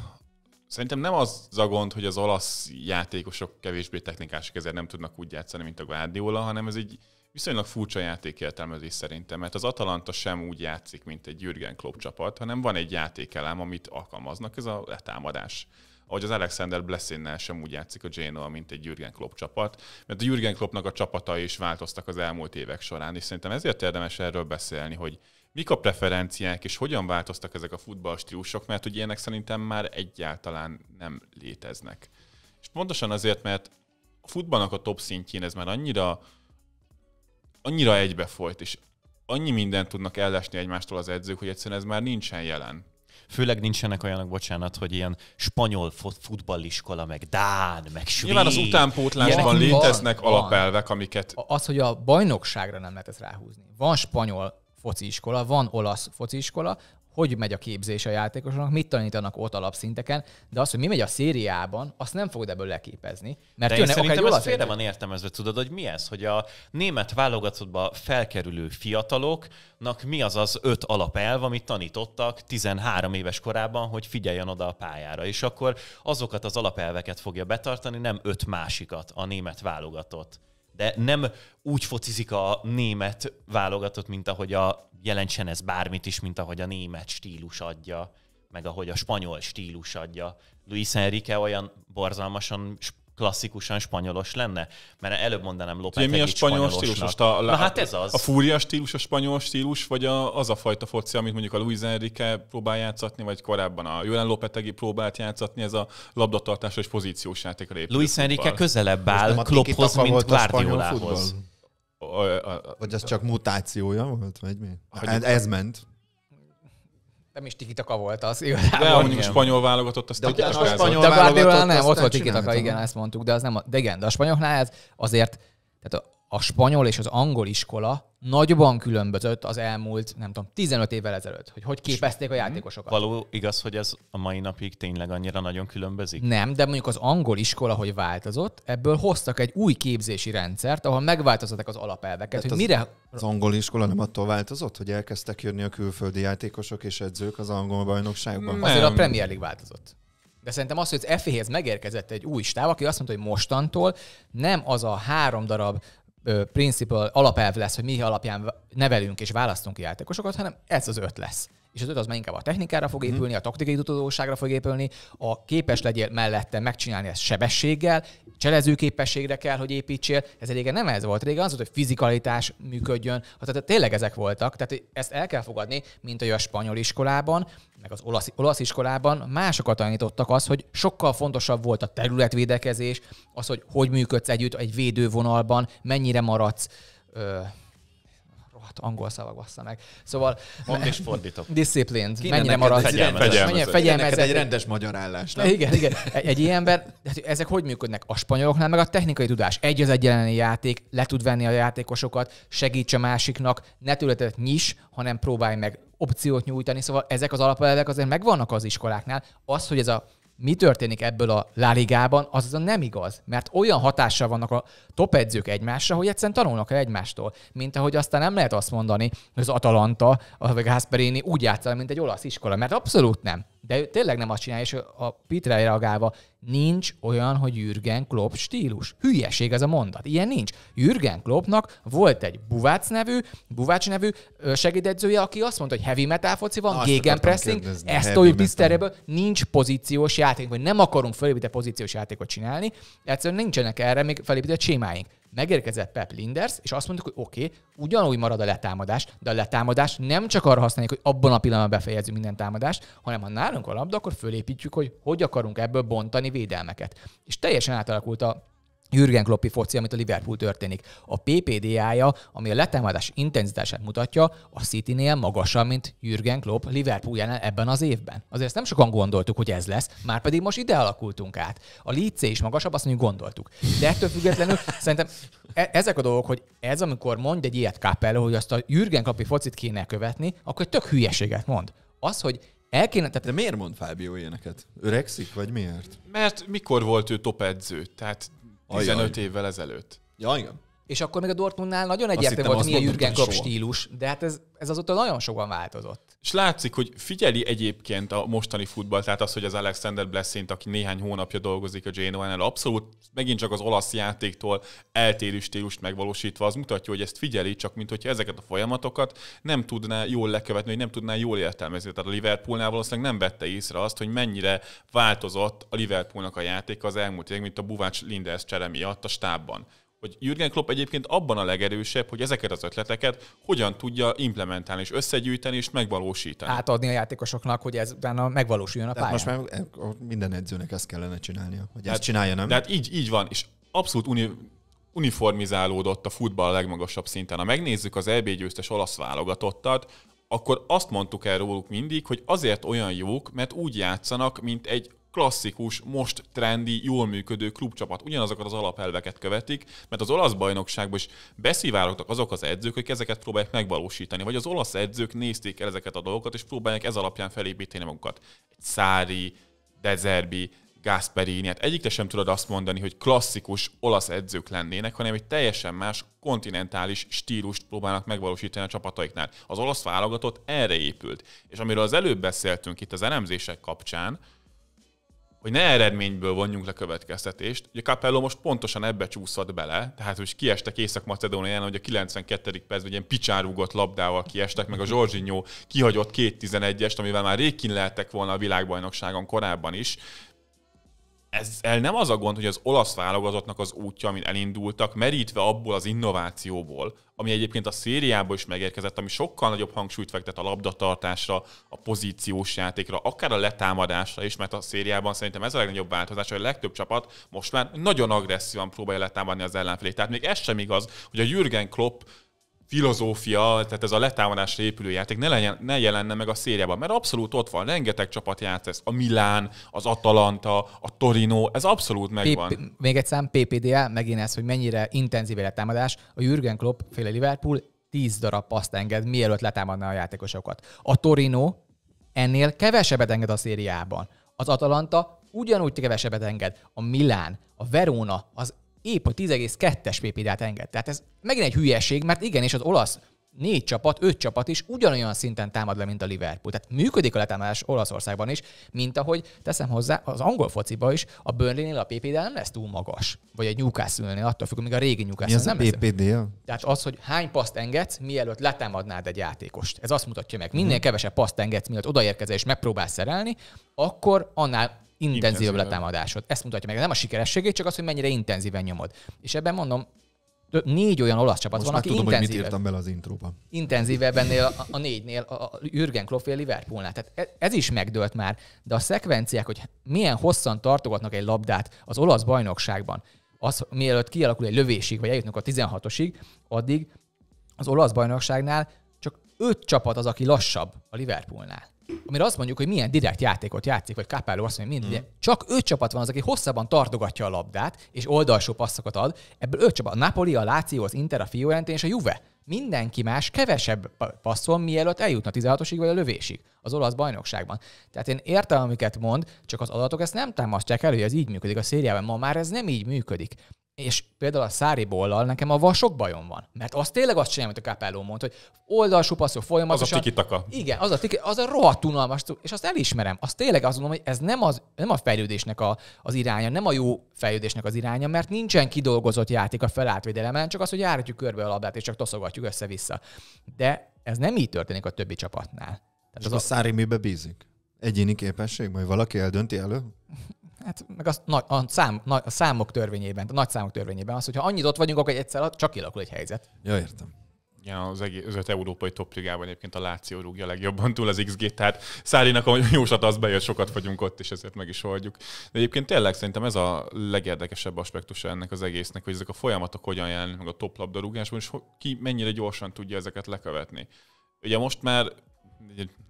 Szerintem nem az a gond, hogy az olasz játékosok kevésbé technikások, ezért nem tudnak úgy játszani, mint a Guardiola, hanem ez egy viszonylag furcsa játékértelmezés szerintem, mert az Atalanta sem úgy játszik, mint egy Jürgen Klopp csapat, hanem van egy játékelem, amit alkalmaznak, ez a letámadás. Ahogy az Alexander Blessinnel sem úgy játszik a Genoa, mint egy Jürgen Klopp csapat, mert a Jürgen Kloppnak a csapata is változtak az elmúlt évek során, és szerintem ezért érdemes erről beszélni, hogy Mik a preferenciák, és hogyan változtak ezek a futballstílusok, mert hogy ilyenek szerintem már egyáltalán nem léteznek. És pontosan azért, mert a futballnak a top szintjén ez már annyira, annyira egybefolyt, és annyi mindent tudnak ellesni egymástól az edzők, hogy egyszerűen ez már nincsen jelen. Főleg nincsenek olyanok, bocsánat, hogy ilyen spanyol futballiskola, meg Dán, meg Svéd. Nyilván az utánpótlásban léteznek van, alapelvek, amiket... Az, hogy a bajnokságra nem lehet ezt ráhúzni. Van spanyol fociskola, van olasz fociskola, hogy megy a képzés a játékosoknak, mit tanítanak ott alapszinteken, de az, hogy mi megy a szériában, azt nem fogod ebből leképezni. Mert de én jönne, szerintem ez félre van értelmezve, tudod, hogy mi ez, hogy a német válogatottba felkerülő fiataloknak mi az az öt alapelv, amit tanítottak 13 éves korában, hogy figyeljen oda a pályára, és akkor azokat az alapelveket fogja betartani, nem öt másikat a német válogatott de nem úgy focizik a német válogatott, mint ahogy a jelentsen ez bármit is, mint ahogy a német stílus adja, meg ahogy a spanyol stílus adja. Luis Enrique olyan borzalmasan klasszikusan spanyolos lenne? Mert előbb mondanám Ugye, mi a spanyol stílus? Most a, Na, hát ez az. A fúria stílus a spanyol stílus, vagy a, az a fajta foci, amit mondjuk a Luis Enrique próbál játszatni, vagy korábban a Jelen Lopetegi próbált játszatni, ez a labdatartás és pozíciós játék a Luis Enrique közelebb áll Klopphoz, mint Guardiolához. Vagy ez csak mutációja volt, vagy mi? Hát, ez ment. Nem is tikitaka volt az, igazából. De mondjuk a spanyol válogatott, azt de a spanyol De a nem, ott volt tikitaka, igen, ezt mondtuk, de, az nem, de igen, de a spanyoloknál ez azért, tehát a spanyol és az angol iskola nagyban különbözött az elmúlt, nem tudom, 15 évvel ezelőtt, hogy hogy képezték a játékosokat. Mhm. Való igaz, hogy ez a mai napig tényleg annyira nagyon különbözik? Nem, de mondjuk az angol iskola, hogy változott, ebből hoztak egy új képzési rendszert, ahol megváltoztatták az alapelveket, de hogy az, mire... Az angol iskola nem attól változott, hogy elkezdtek jönni a külföldi játékosok és edzők az angol bajnokságban? Nem. Azért a Premier League változott. De szerintem az, hogy az FA-hez megérkezett egy új stáb, aki azt mondta, hogy mostantól nem az a három darab principle, alapelv lesz, hogy mi alapján nevelünk és választunk játékosokat, hanem ez az öt lesz. És az öt az már inkább a technikára fog mhm. épülni, a taktikai tudóságra fog épülni, a képes legyél mellette megcsinálni ezt sebességgel, cselező képességre kell, hogy építsél. Ez régen nem ez volt. Régen az volt, hogy fizikalitás működjön. tehát tényleg ezek voltak. Tehát ezt el kell fogadni, mint a spanyol iskolában meg az olasz, olasz iskolában másokat tanítottak az, hogy sokkal fontosabb volt a területvédekezés, az, hogy hogy működsz együtt egy védővonalban, mennyire maradsz ö, rohadt angol szavak bassza meg. Szóval... Mond és fordítok. Disciplined. Kéne mennyire maradsz? fegyelmezett. Fegyelmezett. egy rendes magyar állás. Nem? Igen, igen. E- egy, egy ember, hát ezek hogy működnek? A spanyoloknál meg a technikai tudás. Egy az egy jeleni játék, le tud venni a játékosokat, segíts a másiknak, ne tőletet nyis, hanem próbálj meg opciót nyújtani, szóval ezek az alapelvek azért megvannak az iskoláknál. Az, hogy ez a mi történik ebből a láligában, az azon nem igaz, mert olyan hatással vannak a top edzők egymásra, hogy egyszerűen tanulnak el egymástól, mint ahogy aztán nem lehet azt mondani, hogy az Atalanta, a Gasperini úgy játszol, mint egy olasz iskola, mert abszolút nem de ő tényleg nem azt csinálja, és a Pitre reagálva, nincs olyan, hogy Jürgen Klopp stílus. Hülyeség ez a mondat. Ilyen nincs. Jürgen Kloppnak volt egy Buvács nevű, Buvács nevű segédedzője, aki azt mondta, hogy heavy metal foci van, gegenpressing, ezt toljuk tiszteréből, nincs pozíciós játék, vagy nem akarunk felépített pozíciós játékot csinálni, egyszerűen nincsenek erre még felépített sémáink. Megérkezett Pep Linders, és azt mondtuk, hogy oké, okay, ugyanúgy marad a letámadás, de a letámadás nem csak arra használjuk, hogy abban a pillanatban befejezzük minden támadást, hanem ha nálunk a labda, akkor fölépítjük, hogy hogy akarunk ebből bontani védelmeket. És teljesen átalakult a Jürgen Kloppi foci, amit a Liverpool történik. A PPDA-ja, ami a letámadás intenzitását mutatja, a City-nél magasabb, mint Jürgen Klopp jelen ebben az évben. Azért ezt nem sokan gondoltuk, hogy ez lesz, már pedig most ide alakultunk át. A Leeds is magasabb, azt mondjuk gondoltuk. De ettől függetlenül szerintem e- ezek a dolgok, hogy ez amikor mond egy ilyet Capello, hogy azt a Jürgen Kloppi focit kéne követni, akkor egy tök hülyeséget mond. Az, hogy el kéne, tehát... De miért mond Fábio ilyeneket? Öregszik, vagy miért? Mert mikor volt ő top edző? Tehát 15 Ajaj. évvel ezelőtt. Ja, igen. És akkor még a Dortmundnál nagyon egyértelmű volt, milyen Jürgen Klopp stílus, de hát ez, ez azóta nagyon sokan változott. És látszik, hogy figyeli egyébként a mostani futball, tehát az, hogy az Alexander Blessint, aki néhány hónapja dolgozik a Genoa-nál, abszolút megint csak az olasz játéktól eltérő stílust megvalósítva, az mutatja, hogy ezt figyeli, csak mint hogyha ezeket a folyamatokat nem tudná jól lekövetni, hogy nem tudná jól értelmezni. Tehát a Liverpoolnál valószínűleg nem vette észre azt, hogy mennyire változott a Liverpoolnak a játék az elmúlt évek, mint a Buvács Linders csere miatt a stábban hogy Jürgen Klopp egyébként abban a legerősebb, hogy ezeket az ötleteket hogyan tudja implementálni, és összegyűjteni, és megvalósítani. Átadni a játékosoknak, hogy ez utána megvalósuljon a pályán. Most már e, minden edzőnek ezt kellene csinálnia, hogy hát, ezt csinálja, nem? De hát így, így van, és abszolút uni, uniformizálódott a futball a legmagasabb szinten. Ha megnézzük az EB győztes olasz válogatottat, akkor azt mondtuk el róluk mindig, hogy azért olyan jók, mert úgy játszanak, mint egy klasszikus, most trendi, jól működő klubcsapat. Ugyanazokat az alapelveket követik, mert az olasz bajnokságban is beszivárogtak azok az edzők, hogy ezeket próbálják megvalósítani, vagy az olasz edzők nézték el ezeket a dolgokat, és próbálják ez alapján felépíteni magukat. Egy Szári, Dezerbi, Gasperini, hát te sem tudod azt mondani, hogy klasszikus olasz edzők lennének, hanem egy teljesen más kontinentális stílust próbálnak megvalósítani a csapataiknál. Az olasz válogatott erre épült. És amiről az előbb beszéltünk itt az elemzések kapcsán, hogy ne eredményből vonjunk le következtetést. Ugye Capello most pontosan ebbe csúszott bele, tehát hogy kiestek Észak-Macedónián, hogy a 92. percben ilyen picsárúgott labdával kiestek, meg a Zsorzsinyó kihagyott 2-11-est, amivel már rég lehettek volna a világbajnokságon korábban is, ezzel nem az a gond, hogy az olasz válogatottnak az útja, amin elindultak, merítve abból az innovációból, ami egyébként a szériából is megérkezett, ami sokkal nagyobb hangsúlyt fektet a labdatartásra, a pozíciós játékra, akár a letámadásra is, mert a szériában szerintem ez a legnagyobb változás, hogy a legtöbb csapat most már nagyon agresszívan próbálja letámadni az ellenfelét. Tehát még ez sem igaz, hogy a Jürgen Klopp filozófia, tehát ez a letámadásra épülő játék ne, legyen, ne jelenne meg a szériában, mert abszolút ott van, rengeteg csapat játsz a Milán, az Atalanta, a Torino, ez abszolút megvan. P- még egy szám, PPDA, megint ez, hogy mennyire intenzív a letámadás, a Jürgen Klopp féle Liverpool 10 darab azt enged, mielőtt letámadná a játékosokat. A Torino ennél kevesebbet enged a szériában. Az Atalanta ugyanúgy kevesebbet enged. A Milán, a Verona, az épp a 10,2-es ppd-t enged. Tehát ez megint egy hülyeség, mert igenis az olasz négy csapat, öt csapat is ugyanolyan szinten támad le, mint a Liverpool. Tehát működik a letámadás Olaszországban is, mint ahogy teszem hozzá, az angol fociba is a Burnley-nél a PPD nem lesz túl magas. Vagy egy newcastle attól függ, még a régi newcastle nem a PPD? Tehát az, hogy hány paszt engedsz, mielőtt letámadnád egy játékost. Ez azt mutatja meg, minél mhm. kevesebb paszt engedsz, mielőtt odaérkezel és megpróbálsz szerelni, akkor annál intenzívebb a támadásod. Ezt mutatja meg. Nem a sikerességét, csak az, hogy mennyire intenzíven nyomod. És ebben mondom, négy olyan olasz csapat Most van, aki tudom, intenzívebb. mit írtam bele az intróban. Intenzívebb ennél a, a négynél, a Jürgen fél Liverpoolnál. Tehát e- ez is megdőlt már, de a szekvenciák, hogy milyen hosszan tartogatnak egy labdát az olasz bajnokságban, az, mielőtt kialakul egy lövésig, vagy eljutnak a 16-osig, addig az olasz bajnokságnál csak öt csapat az, aki lassabb a Liverpoolnál amire azt mondjuk, hogy milyen direkt játékot játszik, vagy Capello azt mondja, hogy mm. csak öt csapat van az, aki hosszabban tartogatja a labdát, és oldalsó passzokat ad. Ebből öt csapat, a Napoli, a Láció, az Inter, a Fiorentina és a Juve. Mindenki más kevesebb passzol, mielőtt eljutna 16-osig vagy a lövésig az olasz bajnokságban. Tehát én értem, amiket mond, csak az adatok ezt nem támasztják el, hogy ez így működik a szériában. Ma már ez nem így működik. És például a Szári bollal nekem a vasok bajom van. Mert az tényleg azt csinálja, amit a Capello mond, hogy oldalsú passzol folyamatosan. Az a tikitaka. Igen, az a, tiki, az a rohadt unalmas, és azt elismerem. Azt tényleg azt mondom, hogy ez nem, az, nem a fejlődésnek a, az iránya, nem a jó fejlődésnek az iránya, mert nincsen kidolgozott játék a felátvédelemen, csak az, hogy járatjuk körbe a labdát, és csak toszogatjuk össze-vissza. De ez nem így történik a többi csapatnál. Tehát az a Szári mibe bízik? Egyéni képesség? Majd valaki eldönti elő? Hát meg azt nagy, a, szám, nagy, a számok törvényében, a nagy számok törvényében az, hogyha annyit ott vagyunk, akkor egyszer csak kilakul egy helyzet. Ja, értem. Ja, az, egész, az öt európai topligában egyébként a Láció rúgja legjobban túl az xg tehát Szárinak a jóslat az bejött, sokat vagyunk ott, és ezért meg is oldjuk. De egyébként tényleg szerintem ez a legérdekesebb aspektusa ennek az egésznek, hogy ezek a folyamatok hogyan jelennek meg a toplabdarúgásban, és ki mennyire gyorsan tudja ezeket lekövetni. Ugye most már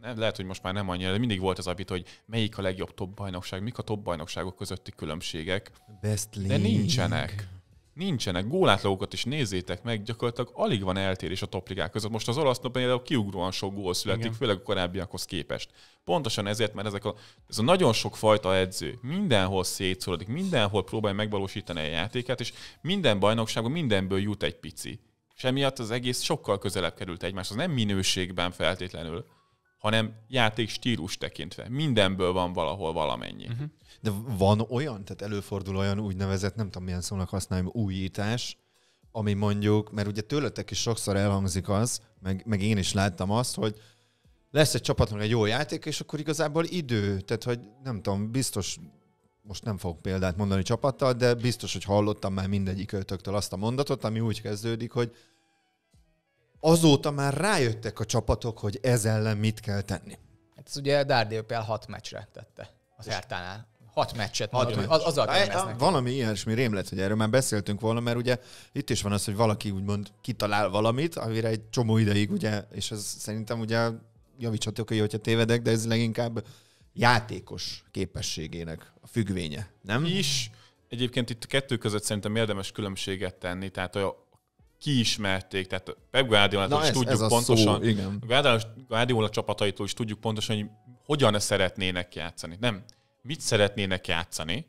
nem, lehet, hogy most már nem annyira, de mindig volt az vita, hogy melyik a legjobb top bajnokság, mik a top bajnokságok közötti különbségek. Best league. De nincsenek. Nincsenek. Gólátlagokat is nézzétek meg, gyakorlatilag alig van eltérés a top ligák között. Most az olasz például kiugróan sok gól születik, Igen. főleg a korábbiakhoz képest. Pontosan ezért, mert ezek a, ez a nagyon sok fajta edző mindenhol szétszorodik, mindenhol próbálja megvalósítani a játékát, és minden bajnokságban mindenből jut egy pici és emiatt az egész sokkal közelebb került egymáshoz, nem minőségben feltétlenül, hanem játék stílus tekintve. Mindenből van valahol valamennyi. Uh-huh. De van olyan, tehát előfordul olyan úgynevezett, nem tudom milyen szónak használjam, újítás, ami mondjuk, mert ugye tőletek is sokszor elhangzik az, meg, meg én is láttam azt, hogy lesz egy csapatnak egy jó játék, és akkor igazából idő, tehát hogy nem tudom, biztos most nem fogok példát mondani csapattal, de biztos, hogy hallottam már mindegyik őtöktől azt a mondatot, ami úgy kezdődik, hogy azóta már rájöttek a csapatok, hogy ez ellen mit kell tenni. Hát ez ugye Dárdi például hat meccsre tette az Ertánál. Hat meccset. Hat meccs. az, a hát, valami ilyesmi rémlet, hogy erről már beszéltünk volna, mert ugye itt is van az, hogy valaki úgymond kitalál valamit, amire egy csomó ideig, ugye, és ez szerintem ugye javítsatok, hogy hogyha tévedek, de ez leginkább játékos képességének a függvénye, nem? Is. Egyébként itt a kettő között szerintem érdemes különbséget tenni, tehát a kiismerték, tehát Pep guardiola is ez, tudjuk ez pontosan, szó, Guardiola, Guardiola csapataitól is tudjuk pontosan, hogy hogyan szeretnének játszani. Nem, mit szeretnének játszani,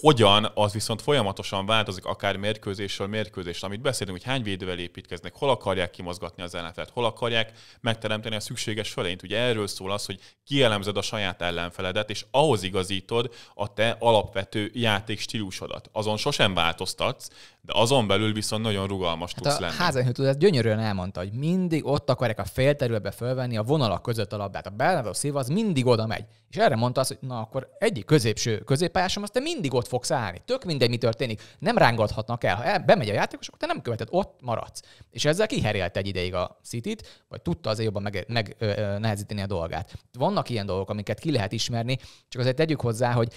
hogyan, az viszont folyamatosan változik, akár mérkőzésről mérkőzésre, amit beszélünk, hogy hány védővel építkeznek, hol akarják kimozgatni az ellenfelet, hol akarják megteremteni a szükséges fölényt. Ugye erről szól az, hogy kielemzed a saját ellenfeledet, és ahhoz igazítod a te alapvető játék stílusodat. Azon sosem változtatsz, de azon belül viszont nagyon rugalmas hát tudsz a lenni. Házányhő tudod, gyönyörűen elmondta, hogy mindig ott akarják a félterületbe fölvenni a vonalak között a labdát. A belnevő szív az mindig oda megy. És erre mondta azt, hogy na akkor egyik középső középpályásom, azt te mindig ott fogsz állni. Tök mindegy, mi történik. Nem rángathatnak el. Ha el, bemegy a játékos, akkor te nem követed, ott maradsz. És ezzel kiherélt egy ideig a city vagy tudta azért jobban meg, meg nehezíteni a dolgát. Vannak ilyen dolgok, amiket ki lehet ismerni, csak azért tegyük hozzá, hogy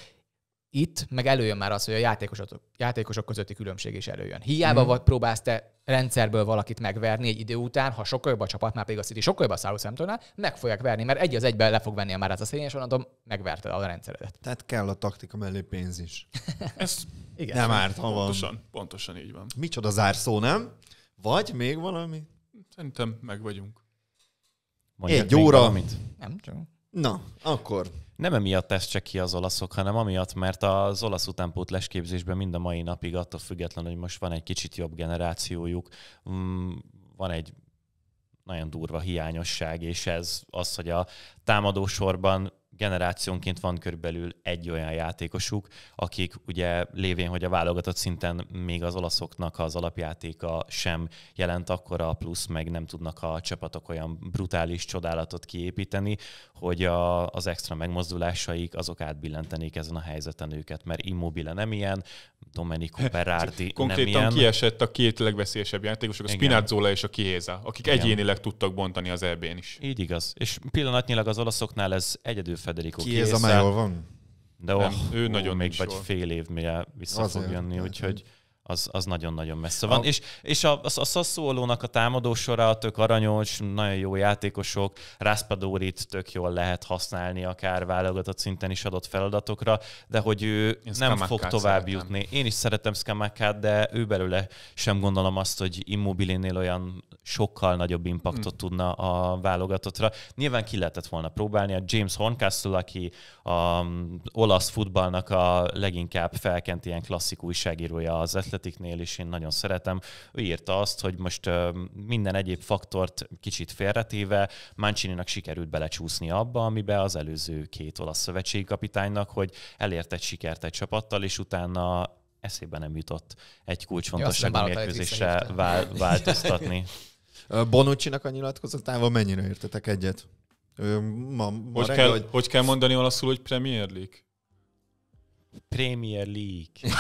itt meg előjön már az, hogy a játékosok, játékosok közötti különbség is előjön. Hiába mm. próbálsz te rendszerből valakit megverni egy idő után, ha sokkal jobb a csapat, már pedig a City sokkal jobb a Southamptonnál, meg fogják verni, mert egy az egyben le fog venni a az a szélén, és onnantól megverted a rendszeredet. Tehát kell a taktika mellé pénz is. Ez igen. Nem árt, ha van. Pontosan, pontosan így van. Micsoda zárszó, nem? Vagy még valami? Szerintem meg vagyunk. Mondjuk egy óra. Valamit. Nem csak. Na, akkor nem emiatt csak ki az olaszok, hanem amiatt, mert az olasz utánpótlás képzésben mind a mai napig attól független, hogy most van egy kicsit jobb generációjuk, mm, van egy nagyon durva hiányosság, és ez az, hogy a támadósorban generációnként van körülbelül egy olyan játékosuk, akik ugye lévén, hogy a válogatott szinten még az olaszoknak az alapjátéka sem jelent akkora plusz, meg nem tudnak a csapatok olyan brutális csodálatot kiépíteni, hogy a, az extra megmozdulásaik azok átbillentenék ezen a helyzeten őket, mert Immobile nem ilyen, Domenico Berardi Konkrétan nem ilyen. kiesett a két legveszélyesebb játékosok, a Spinazzola és a Kiéza, akik Igen. egyénileg tudtak bontani az EB-n is. Így igaz. És pillanatnyilag az olaszoknál ez egyedül Federico Ki ez, a jól van? De oh, ő nagyon még vagy fél év mire vissza Azért. fog jönni, úgyhogy az, az nagyon-nagyon messze van. A... És, és a, a, a szaszólónak a támadó sora tök aranyos, nagyon jó játékosok, Raspadorit tök jól lehet használni, akár válogatott szinten is adott feladatokra, de hogy ő Én nem fog tovább szeretem. jutni. Én is szeretem Skamakát, de ő belőle sem gondolom azt, hogy immobilinél olyan sokkal nagyobb impaktot mm. Hm. tudna a válogatottra. Nyilván ki lehetett volna próbálni. A James Horncastle, aki a mm, olasz futballnak a leginkább felkent ilyen klasszik újságírója az Atletiknél, és én nagyon szeretem. Ő írta azt, hogy most minden egyéb faktort kicsit félretéve mancini sikerült belecsúszni abba, amiben az előző két olasz szövetségi kapitánynak, hogy elért egy sikert egy csapattal, és utána eszébe nem jutott egy kulcsfontosságú mérkőzésre vál, változtatni. Bonucci-nak a nyilatkozatával mennyire értetek egyet? ma, ma hogy, rengel, kell, hogy... hogy kell mondani olaszul, hogy Premier League? Premier League.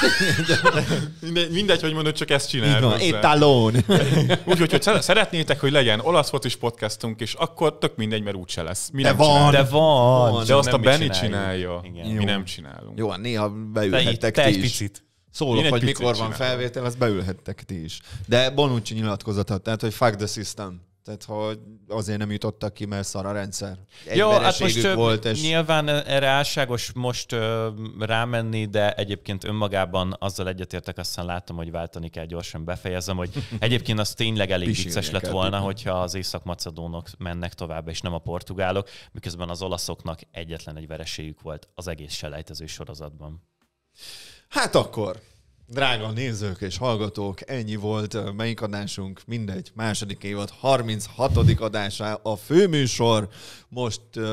mindegy, hogy mondod, csak ezt csinál. Igen, étalón. Úgyhogy, hogy szeretnétek, hogy legyen olasz focis podcastunk, és akkor tök mindegy, mert úgyse lesz. Mi de, nem van, de van. De azt a Benny csinálja. Igen. Mi nem csinálunk. Jó, néha beülhetek te, egy is. picit. Szólok, Én hogy mikor van felvétel, azt beülhettek ti is. De Bonucci nyilatkozata, tehát, hogy fuck the system. Tehát, hogy azért nem jutottak ki, mert szar a rendszer. Egy Jó, hát most volt, és... nyilván erre álságos most ö, rámenni, de egyébként önmagában azzal egyetértek, aztán látom, hogy váltani kell, gyorsan befejezem, hogy egyébként az tényleg elég vicces lett volna, tudni. hogyha az észak-macedónok mennek tovább, és nem a portugálok, miközben az olaszoknak egyetlen egy vereségük volt az egész selejtező sorozatban. Hát akkor, drága nézők és hallgatók, ennyi volt melyik adásunk, mindegy, második évad 36. adása a főműsor. Most uh,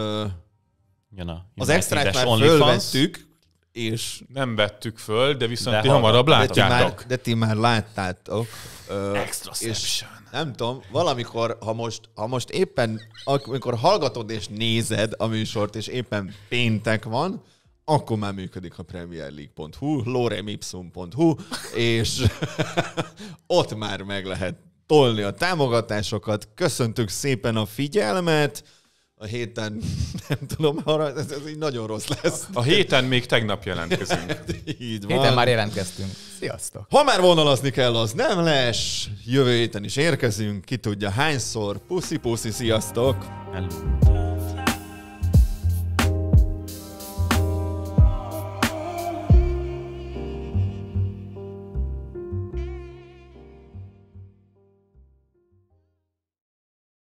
Jön a az extra már fölvettük, és... Nem vettük föl, de viszont de ti hamarabb látjátok. De ti már, de ti már láttátok. Ö, és nem tudom, valamikor, ha most, ha most éppen, amikor hallgatod és nézed a műsort, és éppen péntek van, akkor már működik a Premier League.hu, loremipsum.hu, és ott már meg lehet tolni a támogatásokat. Köszöntük szépen a figyelmet. A héten, nem tudom, ez, ez így nagyon rossz lesz. A, a héten még tegnap jelentkezünk. így van. Héten már jelentkeztünk. Sziasztok! Ha már vonalazni kell, az nem lesz. Jövő héten is érkezünk. Ki tudja hányszor. Puszi-puszi, sziasztok! Hello.